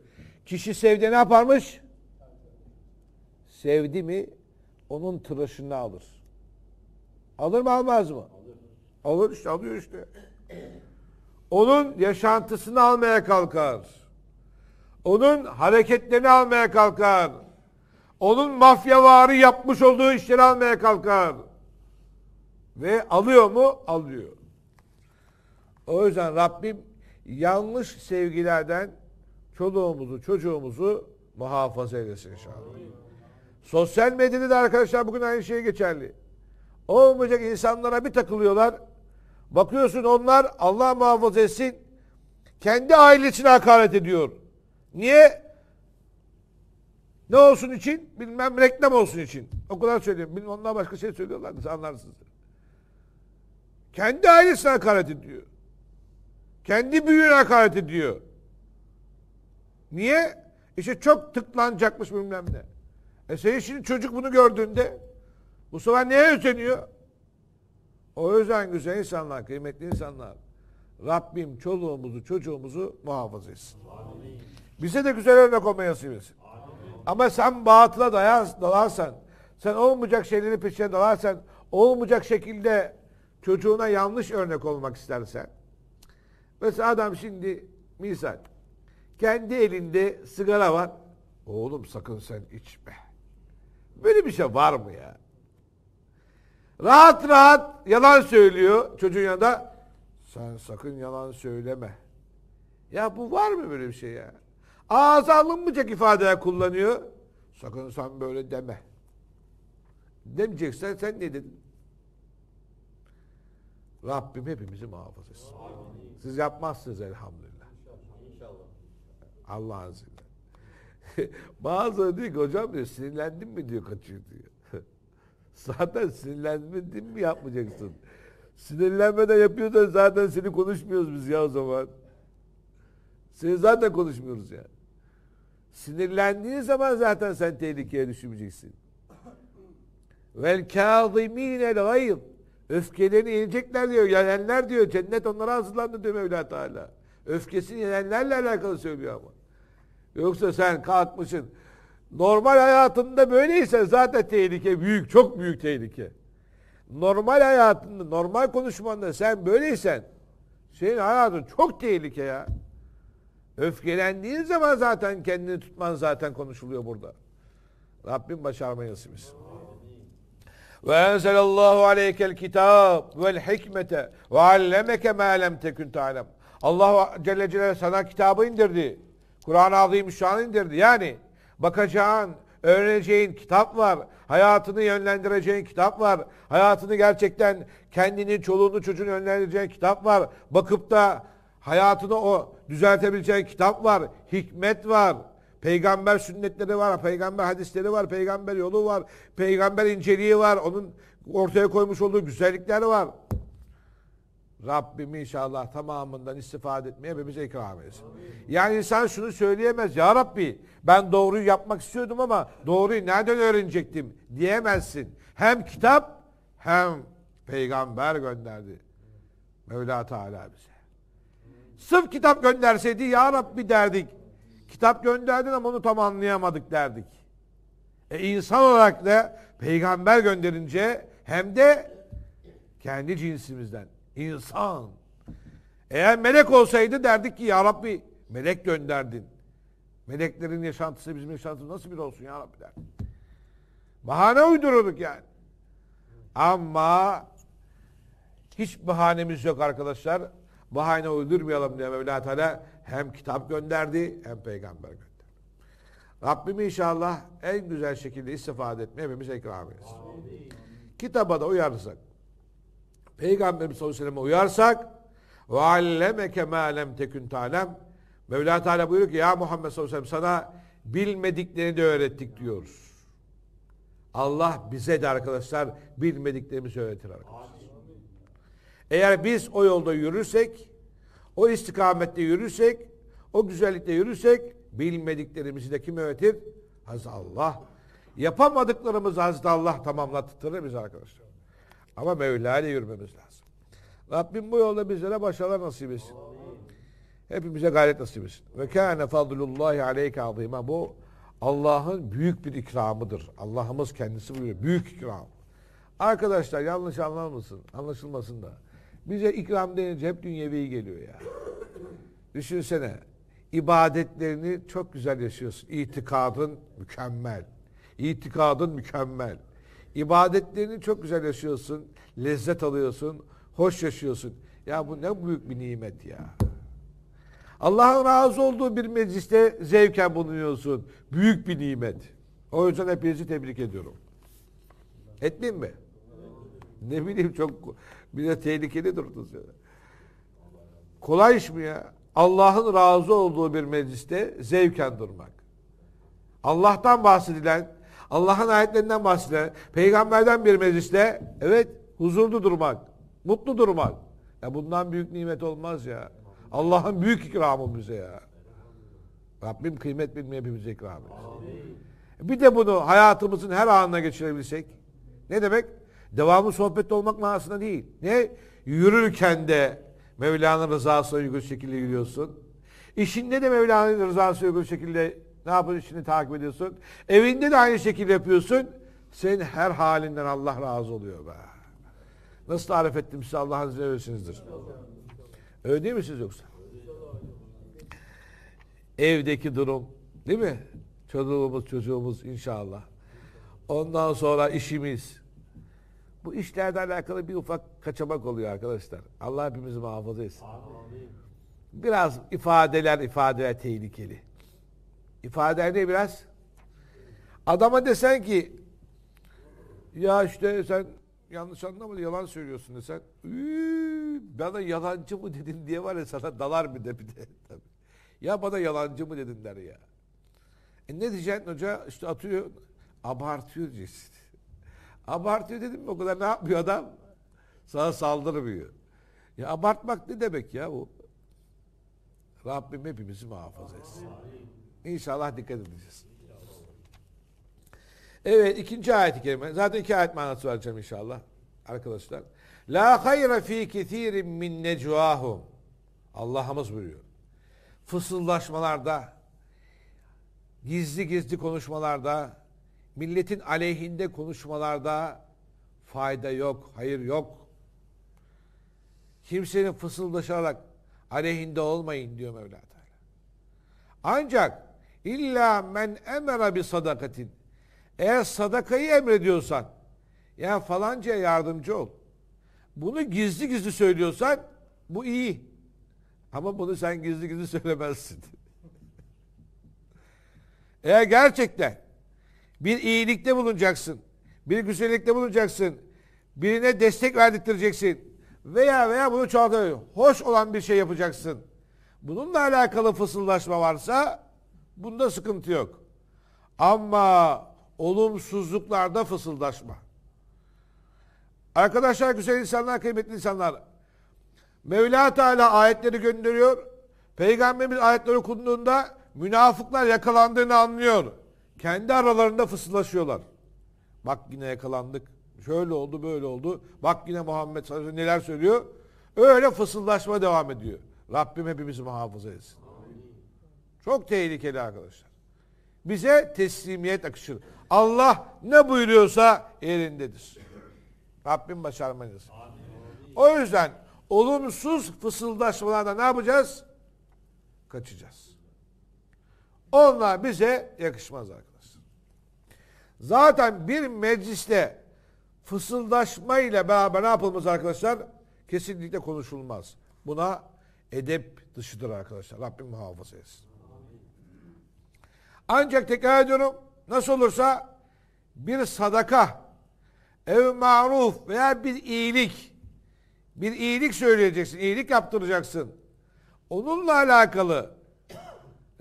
Kişi sevdiğine ne yaparmış? Sevdi mi onun tıraşını alır. Alır mı almaz mı? Alır, alır işte alıyor işte. Onun yaşantısını almaya kalkar. Onun hareketlerini almaya kalkar. Onun mafyavari yapmış olduğu işleri almaya kalkar. Ve alıyor mu? Alıyor. O yüzden Rabbim yanlış sevgilerden çoluğumuzu, çocuğumuzu muhafaza eylesin inşallah. Amin. Sosyal medyada da arkadaşlar bugün aynı şey geçerli. Olmayacak insanlara bir takılıyorlar. Bakıyorsun onlar Allah muhafaza etsin kendi ailesine hakaret ediyor. Niye? Ne olsun için? Bilmem reklam olsun için. O kadar söylüyorum. Bilmem onlar başka şey söylüyorlar. Anlarsınız. Kendi ailesine hakaret ediyor. Kendi büyüğüne hakaret ediyor. Niye? İşte çok tıklanacakmış bilmem ne. E senin şimdi çocuk bunu gördüğünde bu sefer neye özeniyor? O yüzden güzel insanlar, kıymetli insanlar. Rabbim çoluğumuzu, çocuğumuzu muhafaza etsin. Bize de güzel örnek olmayı nasip Ama sen batıla dayar, dalarsan, sen olmayacak şeyleri peşine dalarsan, olmayacak şekilde çocuğuna yanlış örnek olmak istersen. Mesela adam şimdi misal kendi elinde sigara var. Oğlum sakın sen içme. Böyle bir şey var mı ya? Rahat rahat yalan söylüyor çocuğun yanında. Sen sakın yalan söyleme. Ya bu var mı böyle bir şey ya? Ağza alınmayacak ifadeler kullanıyor. Sakın sen böyle deme. Demeyeceksen sen ne dedin? Rabbim hepimizi muhafaza etsin. Siz yapmazsınız elhamdülillah. İnşallah. Allah'ın izniyle. Bazıları diyor ki hocam diyor sinirlendin mi diyor kaçıyor diyor. zaten sinirlendin mi yapmayacaksın. Sinirlenmeden yapıyorsan zaten seni konuşmuyoruz biz ya o zaman. Seni zaten konuşmuyoruz ya. Yani. Sinirlendiğin zaman zaten sen tehlikeye düşmeyeceksin. Vel kâzimînel gayb. Öfkelerini yenecekler diyor. Yenenler diyor. Cennet onlara hazırlandı diyor Mevla Teala. Öfkesini yenenlerle alakalı söylüyor ama. Yoksa sen kalkmışsın. Normal hayatında böyleyse zaten tehlike büyük, çok büyük tehlike. Normal hayatında, normal konuşmanda sen böyleysen senin hayatın çok tehlike ya. Öfkelendiğin zaman zaten kendini tutman zaten konuşuluyor burada. Rabbim başarmayı nasip etsin. Ve enzelallahu aleykel kitab vel hikmete ve allemeke ma lem tekün ta'lem. Allah Celle Celaluhu sana kitabı indirdi. Kur'an-ı Azimüşşan'ı indirdi. Yani bakacağın, öğreneceğin kitap var. Hayatını yönlendireceğin kitap var. Hayatını gerçekten kendini, çoluğunu, çocuğunu yönlendireceğin kitap var. Bakıp da hayatını o düzeltebileceğin kitap var. Hikmet var. Peygamber sünnetleri var, peygamber hadisleri var, peygamber yolu var, peygamber inceliği var. Onun ortaya koymuş olduğu güzellikler var. Rabbim inşallah tamamından istifade etmeye ve bize ikram etsin. Yani insan şunu söyleyemez. Ya Rabbi ben doğruyu yapmak istiyordum ama doğruyu nereden öğrenecektim diyemezsin. Hem kitap hem peygamber gönderdi. Mevla Teala bize. Sırf kitap gönderseydi ya Rabbi derdik. Kitap gönderdin ama onu tam anlayamadık derdik. E insan olarak da peygamber gönderince hem de kendi cinsimizden İnsan. Eğer melek olsaydı derdik ki ya Rabbi melek gönderdin. Meleklerin yaşantısı bizim yaşantımız nasıl bir olsun ya Rabbi der. Bahane uydururduk yani. Ama hiç bahanemiz yok arkadaşlar. Bahane uydurmayalım diye Mevla Teala hem kitap gönderdi hem peygamber gönderdi. Rabbim inşallah en güzel şekilde istifade etmeye hepimiz ikram etsin. Kitaba da uyarsak Peygamberimiz sallallahu aleyhi ve sellem'e uyarsak ve allemeke ma lem tekun ta'lem Mevla Teala buyuruyor ki ya Muhammed sallallahu aleyhi ve sana bilmediklerini de öğrettik diyoruz. Allah bize de arkadaşlar bilmediklerimizi öğretir arkadaşlar. Eğer biz o yolda yürürsek, o istikamette yürürsek, o güzellikte yürürsek bilmediklerimizi de kim öğretir? Hazreti Allah. Yapamadıklarımızı Hazreti Allah tamamlattırır biz arkadaşlar. Ama Mevla ile yürümemiz lazım. Rabbim bu yolda bizlere başarılar nasip etsin. Hepimize gayret nasip etsin. Ve kâne fadlullahi aleyke azîmâ. Bu Allah'ın büyük bir ikramıdır. Allah'ımız kendisi buyuruyor. Büyük ikram. Arkadaşlar yanlış anlamasın, anlaşılmasın da. Bize ikram denince hep dünyevi geliyor ya. Düşünsene. ibadetlerini çok güzel yaşıyorsun. İtikadın mükemmel. İtikadın mükemmel. İbadetlerini çok güzel yaşıyorsun. Lezzet alıyorsun. Hoş yaşıyorsun. Ya bu ne büyük bir nimet ya. Allah'ın razı olduğu bir mecliste zevken bulunuyorsun. Büyük bir nimet. O yüzden hepinizi tebrik ediyorum. Etmeyeyim mi? Ne bileyim çok bir de tehlikeli durdunuz ya. Kolay iş mi ya? Allah'ın razı olduğu bir mecliste zevken durmak. Allah'tan bahsedilen Allah'ın ayetlerinden bahsedilen, peygamberden bir mecliste evet huzurlu durmak, mutlu durmak. Ya bundan büyük nimet olmaz ya. Allah'ın büyük ikramı bize ya. Rabbim kıymet bilmeye hepimize ikram Bir de bunu hayatımızın her anına geçirebilsek. Ne demek? Devamlı sohbette olmak manasında değil. Ne? Yürürken de Mevla'nın rızasına uygun şekilde yürüyorsun. İşinde de Mevla'nın rızasına uygun şekilde ne yapıyorsun şimdi takip ediyorsun? Evinde de aynı şekilde yapıyorsun. Senin her halinden Allah razı oluyor be. Nasıl tarif ettim size Allah Azze ve Öyle değil mi siz yoksa? Evdeki durum değil mi? Çocuğumuz çocuğumuz inşallah. Ondan sonra işimiz. Bu işlerde alakalı bir ufak kaçamak oluyor arkadaşlar. Allah hepimizi muhafaza etsin. Biraz ifadeler ifadeler tehlikeli. İfadeni biraz adama desen ki ya işte sen yanlış anlamadın yalan söylüyorsun desen bana yalancı mı dedin diye var ya sana dalar mı de bir de. Tabii. Ya bana yalancı mı dedin der ya. E ne diyeceksin hoca? İşte atıyor. Abartıyor diyeceksin. Abartıyor dedim mi o kadar ne yapıyor adam? Sana saldırmıyor. Ya abartmak ne demek ya bu? Rabbim hepimizi muhafaza etsin. Amin. İnşallah dikkat edeceğiz. Evet ikinci ayet-i kerime. Zaten iki ayet manası vereceğim inşallah arkadaşlar. La hayra fi kethirin min necvahum. Allah'ımız buyuruyor. Fısıldaşmalarda, gizli gizli konuşmalarda, milletin aleyhinde konuşmalarda fayda yok, hayır yok. Kimsenin fısıldaşarak aleyhinde olmayın diyor Mevla Teala. Ancak İlla men emera bi sadakatin. Eğer sadakayı emrediyorsan ya falanca yardımcı ol. Bunu gizli gizli söylüyorsan bu iyi. Ama bunu sen gizli gizli söylemezsin. Eğer gerçekten bir iyilikte bulunacaksın, bir güzellikte bulunacaksın, birine destek verdirteceksin veya veya bunu çoğaltıyor. Hoş olan bir şey yapacaksın. Bununla alakalı fısıldaşma varsa Bunda sıkıntı yok. Ama olumsuzluklarda fısıldaşma. Arkadaşlar güzel insanlar, kıymetli insanlar. Mevla Teala ayetleri gönderiyor. Peygamberimiz ayetleri okunduğunda münafıklar yakalandığını anlıyor. Kendi aralarında fısıldaşıyorlar. Bak yine yakalandık. Şöyle oldu böyle oldu. Bak yine Muhammed neler söylüyor. Öyle fısıldaşma devam ediyor. Rabbim hepimizi muhafaza etsin. Çok tehlikeli arkadaşlar. Bize teslimiyet akışır. Allah ne buyuruyorsa yerindedir. Rabbim başarmanız. O yüzden olumsuz fısıldaşmalarda ne yapacağız? Kaçacağız. Onlar bize yakışmaz arkadaşlar. Zaten bir mecliste fısıldaşma ile beraber ne yapılmaz arkadaşlar? Kesinlikle konuşulmaz. Buna edep dışıdır arkadaşlar. Rabbim muhafaza etsin. Ancak tekrar ediyorum nasıl olursa bir sadaka ev maruf veya bir iyilik bir iyilik söyleyeceksin, iyilik yaptıracaksın. Onunla alakalı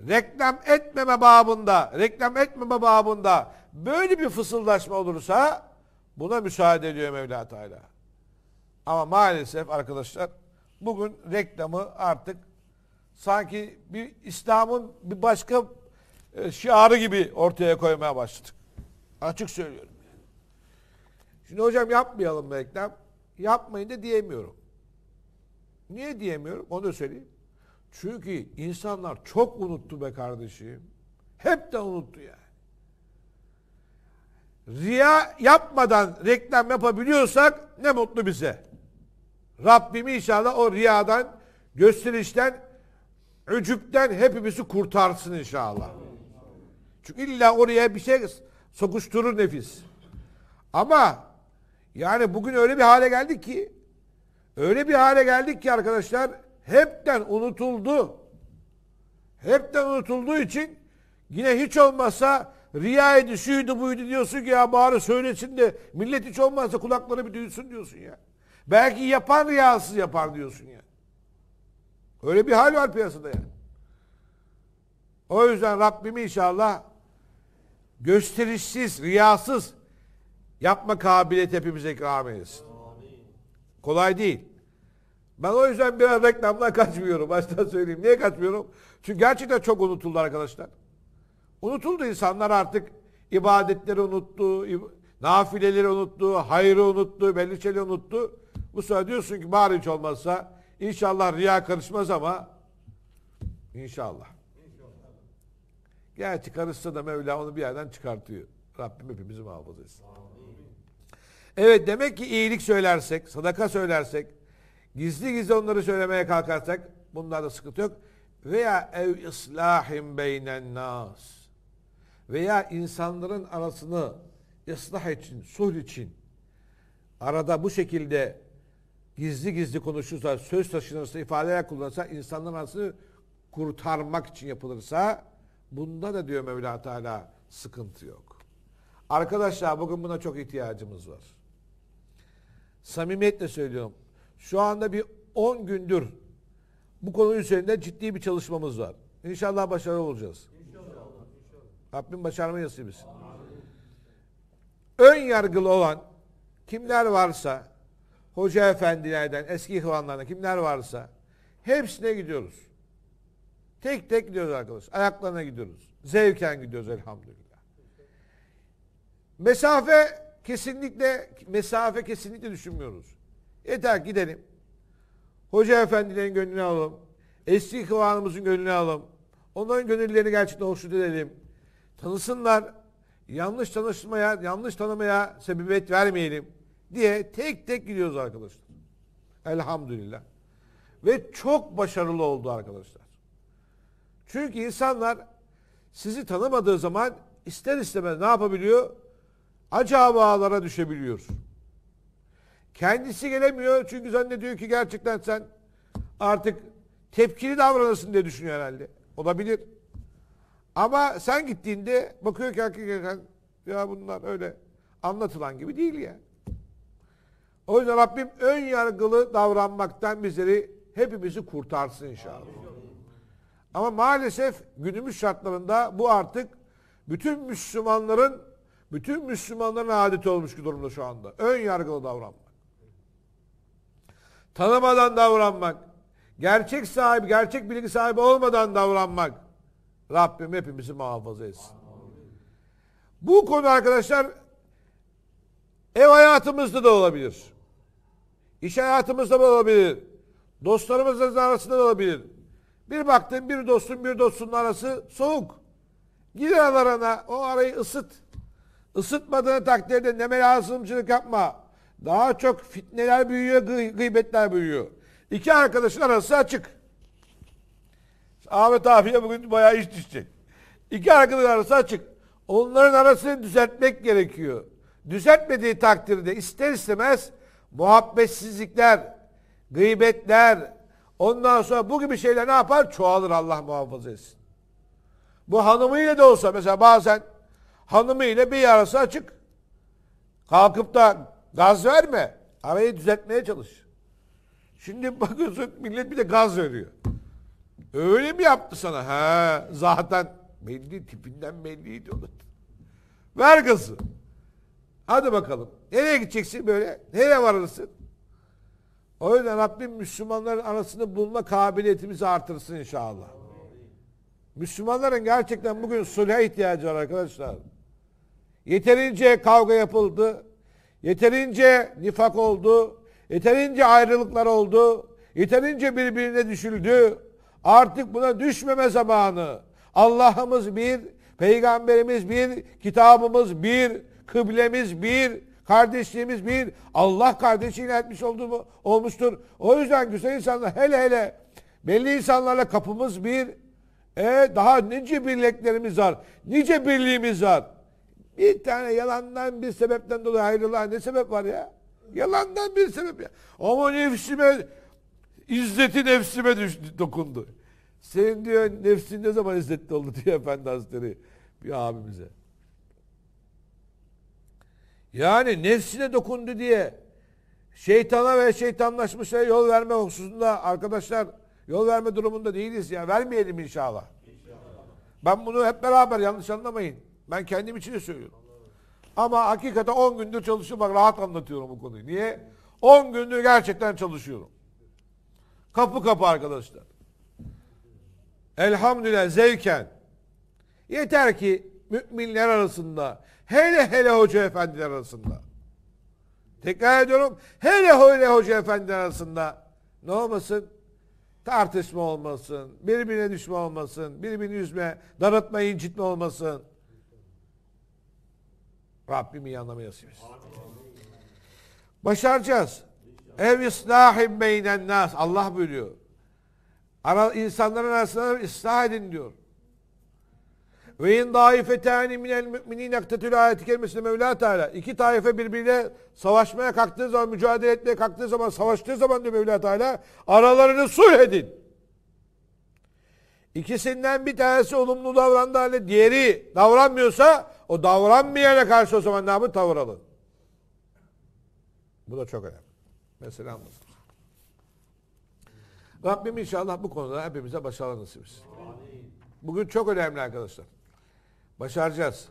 reklam etmeme babında, reklam etmeme babında böyle bir fısıldaşma olursa buna müsaade ediyor Mevla Teala. Ama maalesef arkadaşlar bugün reklamı artık sanki bir İslam'ın bir başka e, şiarı gibi ortaya koymaya başladık. Açık söylüyorum. Şimdi hocam yapmayalım reklam? Yapmayın da diyemiyorum. Niye diyemiyorum? Onu da söyleyeyim. Çünkü insanlar çok unuttu be kardeşim. Hep de unuttu yani. Riya yapmadan reklam yapabiliyorsak ne mutlu bize. Rabbim inşallah o riyadan, gösterişten, ücüpten hepimizi kurtarsın inşallah. Çünkü illa oraya bir şey sokuşturur nefis. Ama yani bugün öyle bir hale geldik ki öyle bir hale geldik ki arkadaşlar hepten unutuldu. Hepten unutulduğu için yine hiç olmazsa riyaydı şuydu buydu diyorsun ki ya bari söylesin de millet hiç olmazsa kulakları bir duysun diyorsun ya. Belki yapan riyasız yapar diyorsun ya. Öyle bir hal var piyasada ya. O yüzden Rabbimi inşallah gösterişsiz, riyasız yapma kabiliyet hepimize ikram eylesin. Kolay değil. Ben o yüzden biraz reklamdan kaçmıyorum. Başta söyleyeyim. Niye kaçmıyorum? Çünkü gerçekten çok unutuldu arkadaşlar. Unutuldu insanlar artık ibadetleri unuttu, nafileleri unuttu, hayrı unuttu, belirçeli unuttu. Bu sefer diyorsun ki bari hiç olmazsa inşallah riya karışmaz ama inşallah. Gerçi karışsa da Mevla onu bir yerden çıkartıyor. Rabbim hepimizi muhafaza etsin. Evet demek ki iyilik söylersek, sadaka söylersek, gizli gizli onları söylemeye kalkarsak bunlarda sıkıntı yok. Veya ev islahim beynen nas. Veya insanların arasını ıslah için, sulh için arada bu şekilde gizli gizli konuşursa, söz taşınırsa, ifadeler kullanırsa, insanların arasını kurtarmak için yapılırsa Bunda da diyor Mevla Teala sıkıntı yok. Arkadaşlar bugün buna çok ihtiyacımız var. Samimiyetle söylüyorum. Şu anda bir 10 gündür bu konu üzerinde ciddi bir çalışmamız var. İnşallah başarılı olacağız. İnşallah. Rabbim başarmayı nasip etsin. Ön yargılı olan kimler varsa hoca efendilerden, eski ihvanlardan kimler varsa hepsine gidiyoruz. Tek tek gidiyoruz arkadaşlar. Ayaklarına gidiyoruz. Zevken gidiyoruz elhamdülillah. Mesafe kesinlikle mesafe kesinlikle düşünmüyoruz. Yeter gidelim. Hoca efendilerin gönlünü alalım. Eski kıvamımızın gönlünü alalım. Onların gönüllerini gerçekten hoşnut edelim. Tanısınlar. Yanlış tanışmaya, yanlış tanımaya sebebiyet vermeyelim diye tek tek gidiyoruz arkadaşlar. Elhamdülillah. Ve çok başarılı oldu arkadaşlar. Çünkü insanlar sizi tanımadığı zaman ister istemez ne yapabiliyor? Acabalara düşebiliyor. Kendisi gelemiyor çünkü zannediyor ki gerçekten sen artık tepkili davranırsın diye düşünüyor herhalde. Olabilir. Ama sen gittiğinde bakıyor ki hakikaten ya bunlar öyle anlatılan gibi değil ya. O yüzden Rabbim ön yargılı davranmaktan bizleri hepimizi kurtarsın inşallah. Ama maalesef günümüz şartlarında bu artık bütün Müslümanların bütün Müslümanların adeti olmuş bir durumda şu anda. Ön yargılı davranmak. Tanımadan davranmak. Gerçek sahibi, gerçek bilgi sahibi olmadan davranmak. Rabbim hepimizi muhafaza etsin. Bu konu arkadaşlar ev hayatımızda da olabilir. İş hayatımızda da olabilir. Dostlarımızın arasında da olabilir. Bir baktın bir dostun bir dostun arası soğuk. Gir aralarına o arayı ısıt. Isıtmadığı takdirde neme lazımcılık yapma. Daha çok fitneler büyüyor, gıybetler büyüyor. İki arkadaşın arası açık. Ahmet abiye bugün bayağı iş düşecek. İki arkadaşın arası açık. Onların arasını düzeltmek gerekiyor. Düzeltmediği takdirde ister istemez muhabbetsizlikler, gıybetler, Ondan sonra bu gibi şeyler ne yapar? Çoğalır Allah muhafaza etsin. Bu hanımıyla da olsa mesela bazen hanımıyla bir yarası açık. Kalkıp da gaz verme. Arayı düzeltmeye çalış. Şimdi bakıyorsun millet bir de gaz veriyor. Öyle mi yaptı sana? Ha, zaten belli tipinden belliydi onun. Ver kızı. Hadi bakalım. Nereye gideceksin böyle? Nereye varırsın? O yüzden Rabbim Müslümanların arasını bulma kabiliyetimizi artırsın inşallah. Müslümanların gerçekten bugün sulha ihtiyacı var arkadaşlar. Yeterince kavga yapıldı. Yeterince nifak oldu. Yeterince ayrılıklar oldu. Yeterince birbirine düşüldü. Artık buna düşmeme zamanı. Allah'ımız bir, peygamberimiz bir, kitabımız bir, kıblemiz bir, Kardeşliğimiz bir Allah kardeşiyle etmiş olduğu olmuştur. O yüzden güzel insanlar hele hele belli insanlarla kapımız bir. E, daha nice birliklerimiz var. Nice birliğimiz var. Bir tane yalandan bir sebepten dolayı ayrılan ne sebep var ya? Yalandan bir sebep ya. Ama nefsime izzeti nefsime düştü, dokundu. Senin diyor nefsin ne zaman izzetli oldu diyor Efendi Hazretleri bir abimize. Yani nefsine dokundu diye şeytana ve şeytanlaşmışlara yol verme hususunda arkadaşlar yol verme durumunda değiliz ya. Vermeyelim inşallah. inşallah. Ben bunu hep beraber yanlış anlamayın. Ben kendim için de söylüyorum. Ama hakikaten 10 gündür çalışıyorum. Bak rahat anlatıyorum bu konuyu. Niye? 10 gündür gerçekten çalışıyorum. Kapı kapı arkadaşlar. Elhamdülillah zevken. Yeter ki müminler arasında. Hele hele hoca efendiler arasında. Tekrar ediyorum. Hele hele hoca efendiler arasında. Ne olmasın? Tartışma olmasın. Birbirine düşme olmasın. Birbirini üzme, darıtma, incitme olmasın. Rabbim iyi anlamayasın. Başaracağız. Ev islahim beynen nas. Allah buyuruyor. Ara, insanların arasında ıslah edin diyor. Ve in daifetani minel müminine aktetül ayeti kelimesinde Mevla Teala. iki taife birbirine savaşmaya kalktığı zaman, mücadele etmeye kalktığı zaman, savaştığı zaman diyor Mevla Teala aralarını sulh edin. İkisinden bir tanesi olumlu davrandığı halde diğeri davranmıyorsa o davranmayana karşı o zaman namı tavır alın. Bu da çok önemli. Mesela anlasın. Rabbim inşallah bu konuda hepimize başarılı nasip etsin. Bugün çok önemli arkadaşlar. Başaracağız.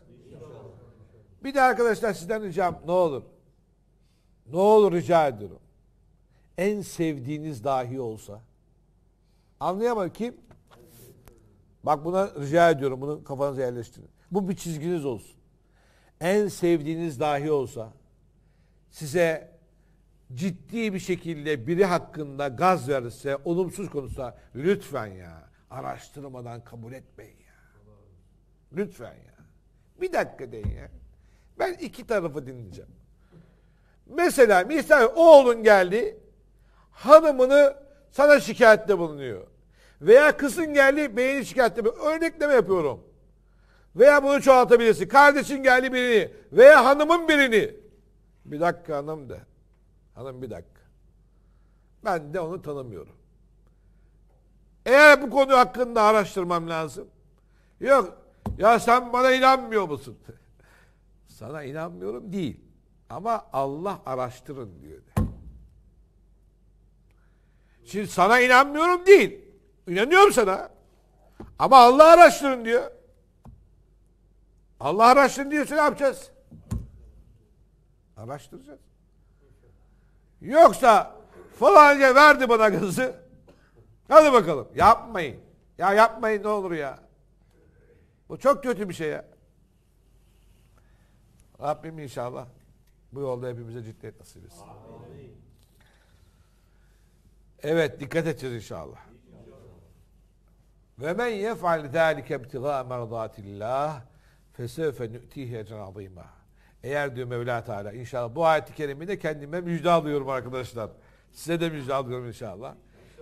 Bir de arkadaşlar sizden ricam ne olur. Ne olur rica ediyorum. En sevdiğiniz dahi olsa. Anlayamam kim? Bak buna rica ediyorum. Bunu kafanıza yerleştirin. Bu bir çizginiz olsun. En sevdiğiniz dahi olsa size ciddi bir şekilde biri hakkında gaz verirse, olumsuz konuşsa lütfen ya araştırmadan kabul etmeyin. Lütfen ya. Bir dakika deyin ya. Ben iki tarafı dinleyeceğim. Mesela misal oğlun geldi hanımını sana şikayette bulunuyor. Veya kızın geldi beğeni şikayette bulunuyor. Örnekleme yapıyorum. Veya bunu çoğaltabilirsin. Kardeşin geldi birini veya hanımın birini. Bir dakika hanım de. Hanım bir dakika. Ben de onu tanımıyorum. Eğer bu konu hakkında araştırmam lazım. Yok ya sen bana inanmıyor musun? Sana inanmıyorum değil. Ama Allah araştırın diyor. Şimdi sana inanmıyorum değil. İnanıyorum sana. Ama Allah araştırın diyor. Allah araştırın diyorsa ne yapacağız? Araştıracağız. Yoksa falanca verdi bana kızı. Hadi bakalım. Yapmayın. Ya yapmayın ne olur ya. Bu çok kötü bir şey ya. Rabbim inşallah bu yolda hepimize ciddiyet nasip etsin. Evet dikkat edeceğiz inşallah. Ve men yef'al zâlike ibtigâ merdâtillâh fesevfe nü'tîhi ecen azîmâ. Eğer diyor Mevla Teala inşallah bu ayet-i kerimede kendime müjde alıyorum arkadaşlar. Size de müjde alıyorum inşallah.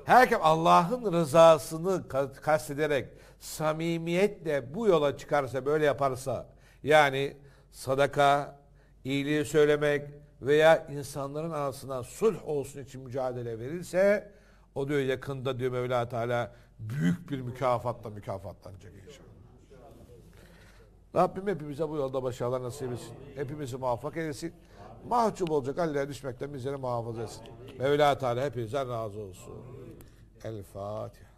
Herkes Allah'ın rızasını kastederek samimiyetle bu yola çıkarsa böyle yaparsa yani sadaka, iyiliği söylemek veya insanların arasından sulh olsun için mücadele verirse o diyor yakında diyor Mevla Teala büyük bir mükafatla mükafatlanacak inşallah. Rabbim hepimize bu yolda başarılar nasip etsin. Hepimizi muvaffak eylesin. Mahcup olacak hallere düşmekten bizleri muhafaza etsin. Mevla Teala hepinizden razı olsun. El Fatiha.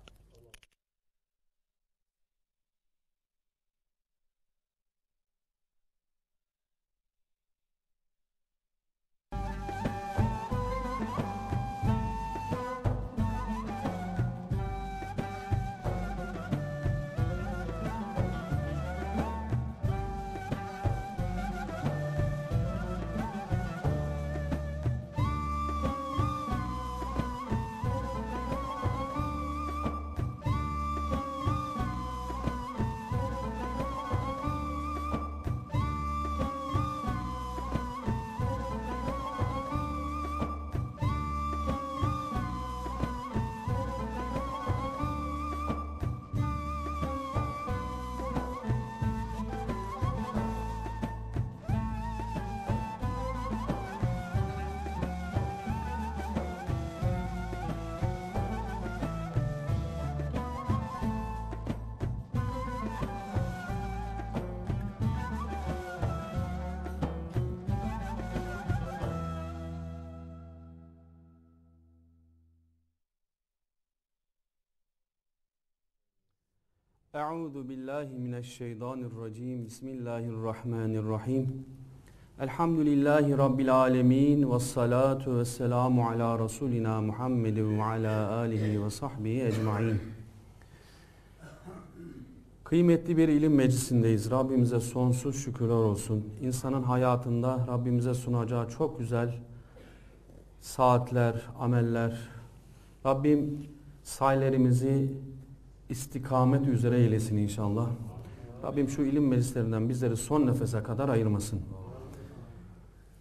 Euzu billahi mineşşeytanirracim. Bismillahirrahmanirrahim. Elhamdülillahi rabbil alamin ve salatu vesselamu ala rasulina Muhammedin ve ala alihi ve sahbihi ecmaîn. Kıymetli bir ilim meclisindeyiz. Rabbimize sonsuz şükürler olsun. İnsanın hayatında Rabbimize sunacağı çok güzel saatler, ameller. Rabbim saylerimizi istikamet üzere eylesin inşallah. Rabbim şu ilim meclislerinden bizleri son nefese kadar ayırmasın.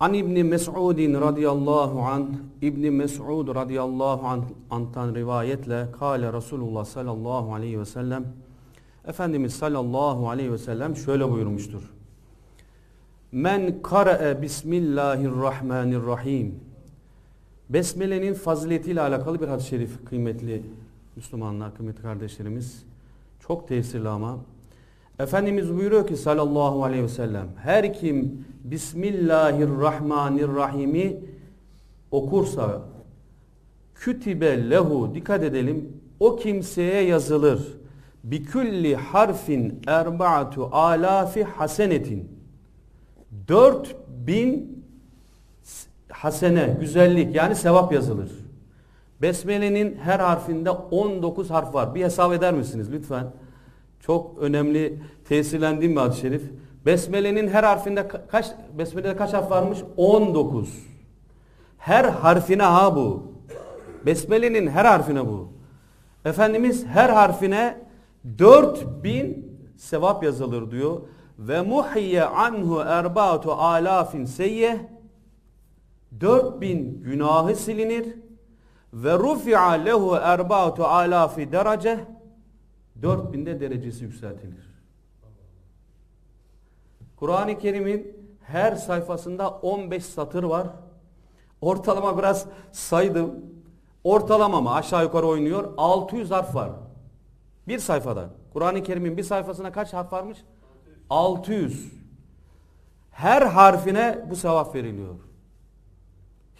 An İbni Mes'udin radıyallahu an İbni Mes'ud radıyallahu an antan rivayetle kale Resulullah sallallahu aleyhi ve sellem Efendimiz sallallahu aleyhi ve sellem şöyle buyurmuştur. Men kare'e bismillahirrahmanirrahim Besmele'nin faziletiyle alakalı bir hadis-i şerif kıymetli Müslümanlar, kıymetli kardeşlerimiz. Çok tesirli ama. Efendimiz buyuruyor ki sallallahu aleyhi ve sellem her kim Bismillahirrahmanirrahim'i okursa kütibe lehu dikkat edelim o kimseye yazılır bikülli harfin erbaatu alafi hasenetin 4000 hasene güzellik yani sevap yazılır. Besmele'nin her harfinde 19 harf var. Bir hesap eder misiniz lütfen? Çok önemli tesirlendiğim bir hadis şerif. Besmele'nin her harfinde kaç Besmele'de kaç harf varmış? 19. Her harfine ha bu. Besmele'nin her harfine bu. Efendimiz her harfine 4000 sevap yazılır diyor. Ve muhiyye anhu erbatu alafin seyyeh 4000 günahı silinir ve rufi'a lehu erba'atu alafi derece 4000'de derecesi yükseltilir. Kur'an-ı Kerim'in her sayfasında 15 satır var. Ortalama biraz saydım. Ortalama mı aşağı yukarı oynuyor. 600 harf var. Bir sayfada. Kur'an-ı Kerim'in bir sayfasına kaç harf varmış? 600. Her harfine bu sevap veriliyor.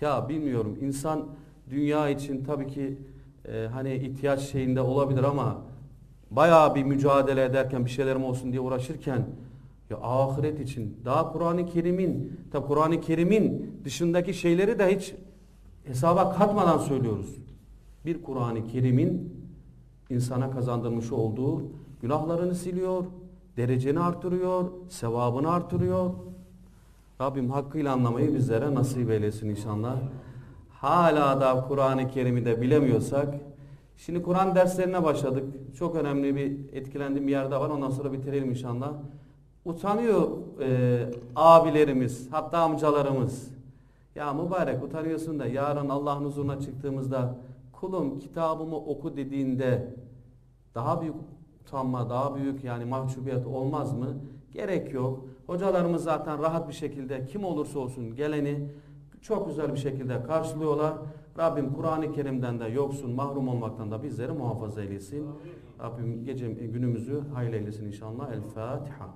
Ya bilmiyorum insan dünya için tabii ki e, hani ihtiyaç şeyinde olabilir ama bayağı bir mücadele ederken bir şeylerim olsun diye uğraşırken ya ahiret için daha Kur'an-ı Kerim'in tabi Kur'an-ı Kerim'in dışındaki şeyleri de hiç hesaba katmadan söylüyoruz. Bir Kur'an-ı Kerim'in insana kazandırmış olduğu günahlarını siliyor, dereceni artırıyor, sevabını artırıyor. Rabbim hakkıyla anlamayı bizlere nasip eylesin inşallah hala da Kur'an-ı Kerim'i de bilemiyorsak şimdi Kur'an derslerine başladık. Çok önemli bir etkilendiğim bir yerde var. Ondan sonra bitirelim inşallah. Utanıyor e, abilerimiz, hatta amcalarımız. Ya mübarek utanıyorsun da yarın Allah'ın huzuruna çıktığımızda kulum kitabımı oku dediğinde daha büyük utanma, daha büyük yani mahcubiyet olmaz mı? Gerek yok. Hocalarımız zaten rahat bir şekilde kim olursa olsun geleni çok güzel bir şekilde karşılıyorlar. Rabbim Kur'an-ı Kerim'den de yoksun, mahrum olmaktan da bizleri muhafaza eylesin. Rabbim gece e, günümüzü hayırlı eylesin inşallah. El Fatiha.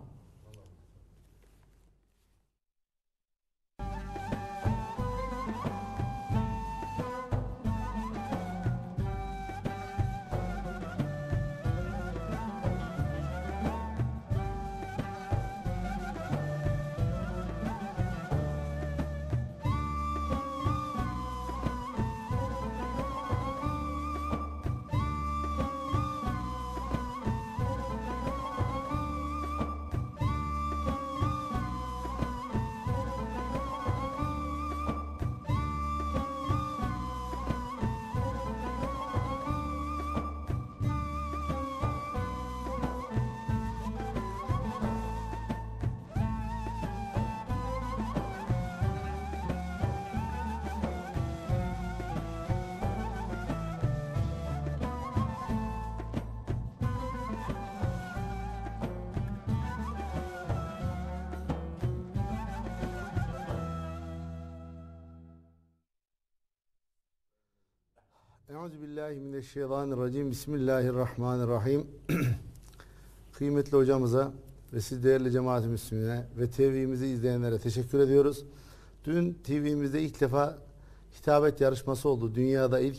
Euzubillahimineşşeytanirracim. Bismillahirrahmanirrahim. Kıymetli hocamıza ve siz değerli cemaat-i ve TV'mizi izleyenlere teşekkür ediyoruz. Dün TV'mizde ilk defa hitabet yarışması oldu. Dünyada ilk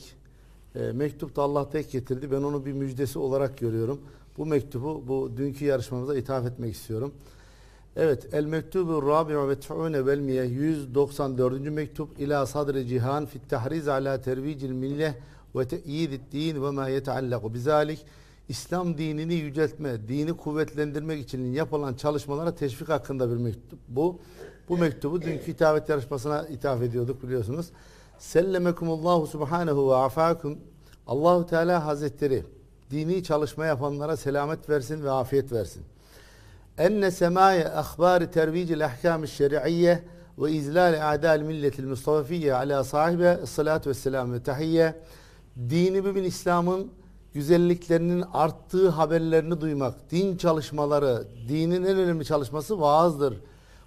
e, mektup da Allah tek getirdi. Ben onu bir müjdesi olarak görüyorum. Bu mektubu bu dünkü yarışmamıza ithaf etmek istiyorum. Evet, El Mektubu Rabi'u ve Tü'une Velmiye 194. mektup ila sadri cihan fit tahriz ala tervicil milleh ve te'yid din ve ma yeteallaku bizalik İslam dinini yüceltme, dini kuvvetlendirmek için yapılan çalışmalara teşvik hakkında bir mektup. Bu bu mektubu dünkü itavet yarışmasına ithaf ediyorduk biliyorsunuz. Sellemekumullahu subhanehu ve afakum. Allahu Teala Hazretleri dini çalışma yapanlara selamet versin ve afiyet versin. Enne semaya ahbari tervicil ahkam şeriiye ve izlal a'dal milletil mustafiyye ala sahibe salatu ve selam ve tahiyye dini bibil İslam'ın güzelliklerinin arttığı haberlerini duymak, din çalışmaları, dinin en önemli çalışması vaazdır.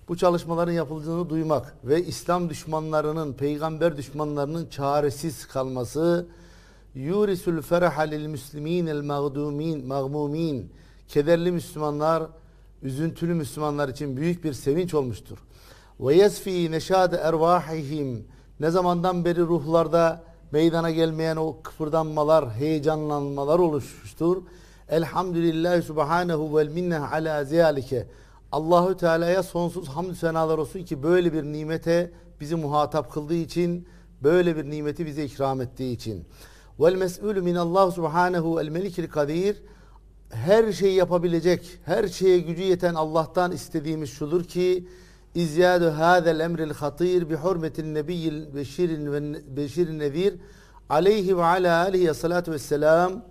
Bu çalışmaların yapıldığını duymak ve İslam düşmanlarının, peygamber düşmanlarının çaresiz kalması, yurisül feraha lil müslimin el mağdumin, mağmumin, kederli Müslümanlar, üzüntülü Müslümanlar için büyük bir sevinç olmuştur. Ve yesfi neşad ervahihim, ne zamandan beri ruhlarda meydana gelmeyen o kıpırdanmalar, heyecanlanmalar oluşmuştur. Elhamdülillahi subhanehu vel minne ala ziyalike. Allahü Teala'ya sonsuz hamdü senalar olsun ki böyle bir nimete bizi muhatap kıldığı için, böyle bir nimeti bize ikram ettiği için. Vel mes'ulü min Allah subhanehu el melikil kadir. Her şeyi yapabilecek, her şeye gücü yeten Allah'tan istediğimiz şudur ki İzyadu hâzel emril hatîr bi hurmetin nebiyyil beşirin ve beşirin nezir aleyhi ve ala aleyhi salatu vesselam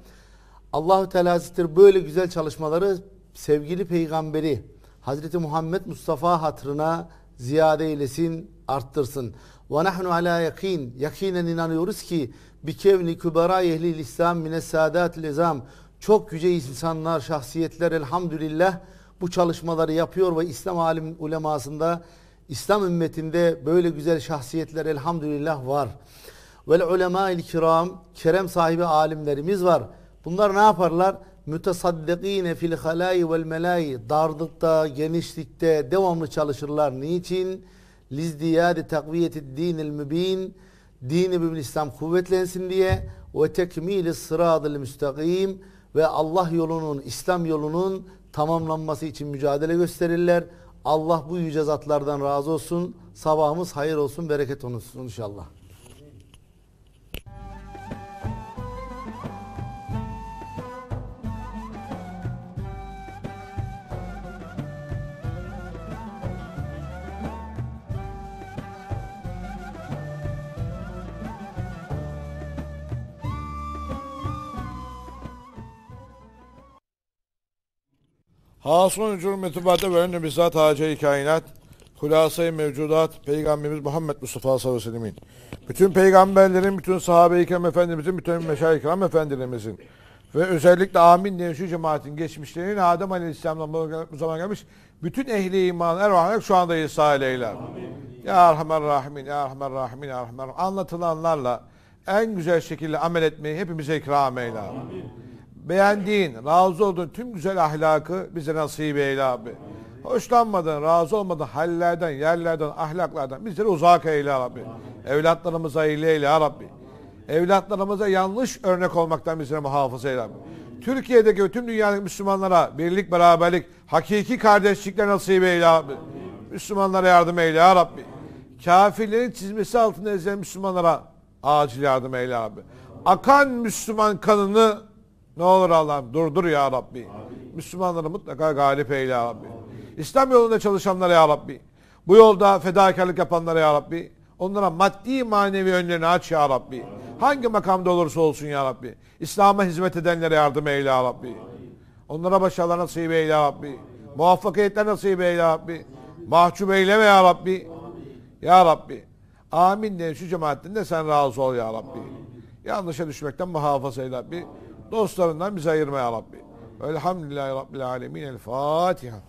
Allahu Teala böyle güzel çalışmaları sevgili peygamberi Hazreti Muhammed Mustafa hatırına ziyade eylesin, arttırsın. Ve nahnu ala yakin, yakinen inanıyoruz ki bi kevni kübera ehli İslam mine saadat lezam çok yüce insanlar, şahsiyetler elhamdülillah bu çalışmaları yapıyor ve İslam alim ulemasında İslam ümmetinde böyle güzel şahsiyetler elhamdülillah var. Vel ulema-il kiram kerem sahibi alimlerimiz var. Bunlar ne yaparlar? Mütesaddikine fil halai vel melai darlıkta, genişlikte devamlı çalışırlar. Niçin? Lizdiyade takviyeti dinil mübin dini bibil İslam kuvvetlensin diye ve tekmili sıradil müstakim ve Allah yolunun, İslam yolunun tamamlanması için mücadele gösterirler. Allah bu yüce zatlardan razı olsun. Sabahımız hayır olsun, bereket olsun inşallah. Hasun cürmeti bade ve önlü bizzat hace-i kainat, hulasa mevcudat, Peygamberimiz Muhammed Mustafa sallallahu aleyhi ve sellemin, bütün peygamberlerin, bütün sahabe-i kiram efendimizin, bütün meşayih kiram efendilerimizin ve özellikle amin diye şu cemaatin geçmişlerinin Adem aleyhisselamdan bu zaman gelmiş bütün ehli iman er olarak şu anda İsa eyler. Amin. Ya Erhamer Rahimin, Ya Erhamer Rahimin, Ya Erhamer Anlatılanlarla en güzel şekilde amel etmeyi hepimize ikram eyler. Amin beğendiğin, razı olduğun tüm güzel ahlakı bize nasip eyle abi. Hoşlanmadığın, razı olmadığın hallerden, yerlerden, ahlaklardan bizleri uzak eyle abi. Evlatlarımıza eyle eyle abi. Rabbi. Evlatlarımıza yanlış örnek olmaktan bizleri muhafaza eyle abi. Türkiye'deki tüm dünyadaki Müslümanlara birlik, beraberlik, hakiki kardeşlikler nasip eyle abi. Müslümanlara yardım eyle ya Rabbi. Kafirlerin çizmesi altında ezilen Müslümanlara acil yardım eyle abi. Akan Müslüman kanını ne olur Allah'ım durdur ya Rabbi. Amin. Müslümanları mutlaka galip eyle ya Rabbi. Amin. İslam yolunda çalışanlara ya Rabbi. Bu yolda fedakarlık yapanlara ya Rabbi. Onlara maddi manevi önlerini aç ya Rabbi. Amin. Hangi makamda olursa olsun ya Rabbi. İslam'a hizmet edenlere yardım eyle ya Rabbi. Onlara başarılar nasip eyle ya Rabbi. Muvaffakiyetler nasip eyle ya Rabbi. Mahcup eyleme ya Rabbi. Ya Rabbi. Amin de şu cemaatinde sen razı ol ya Rabbi. Yanlışa düşmekten muhafaza eyle Rabbi. Dostlarından bizi ayırmaya ya Rabbi. Elhamdülillahi Rabbil Alemin. El Fatiha.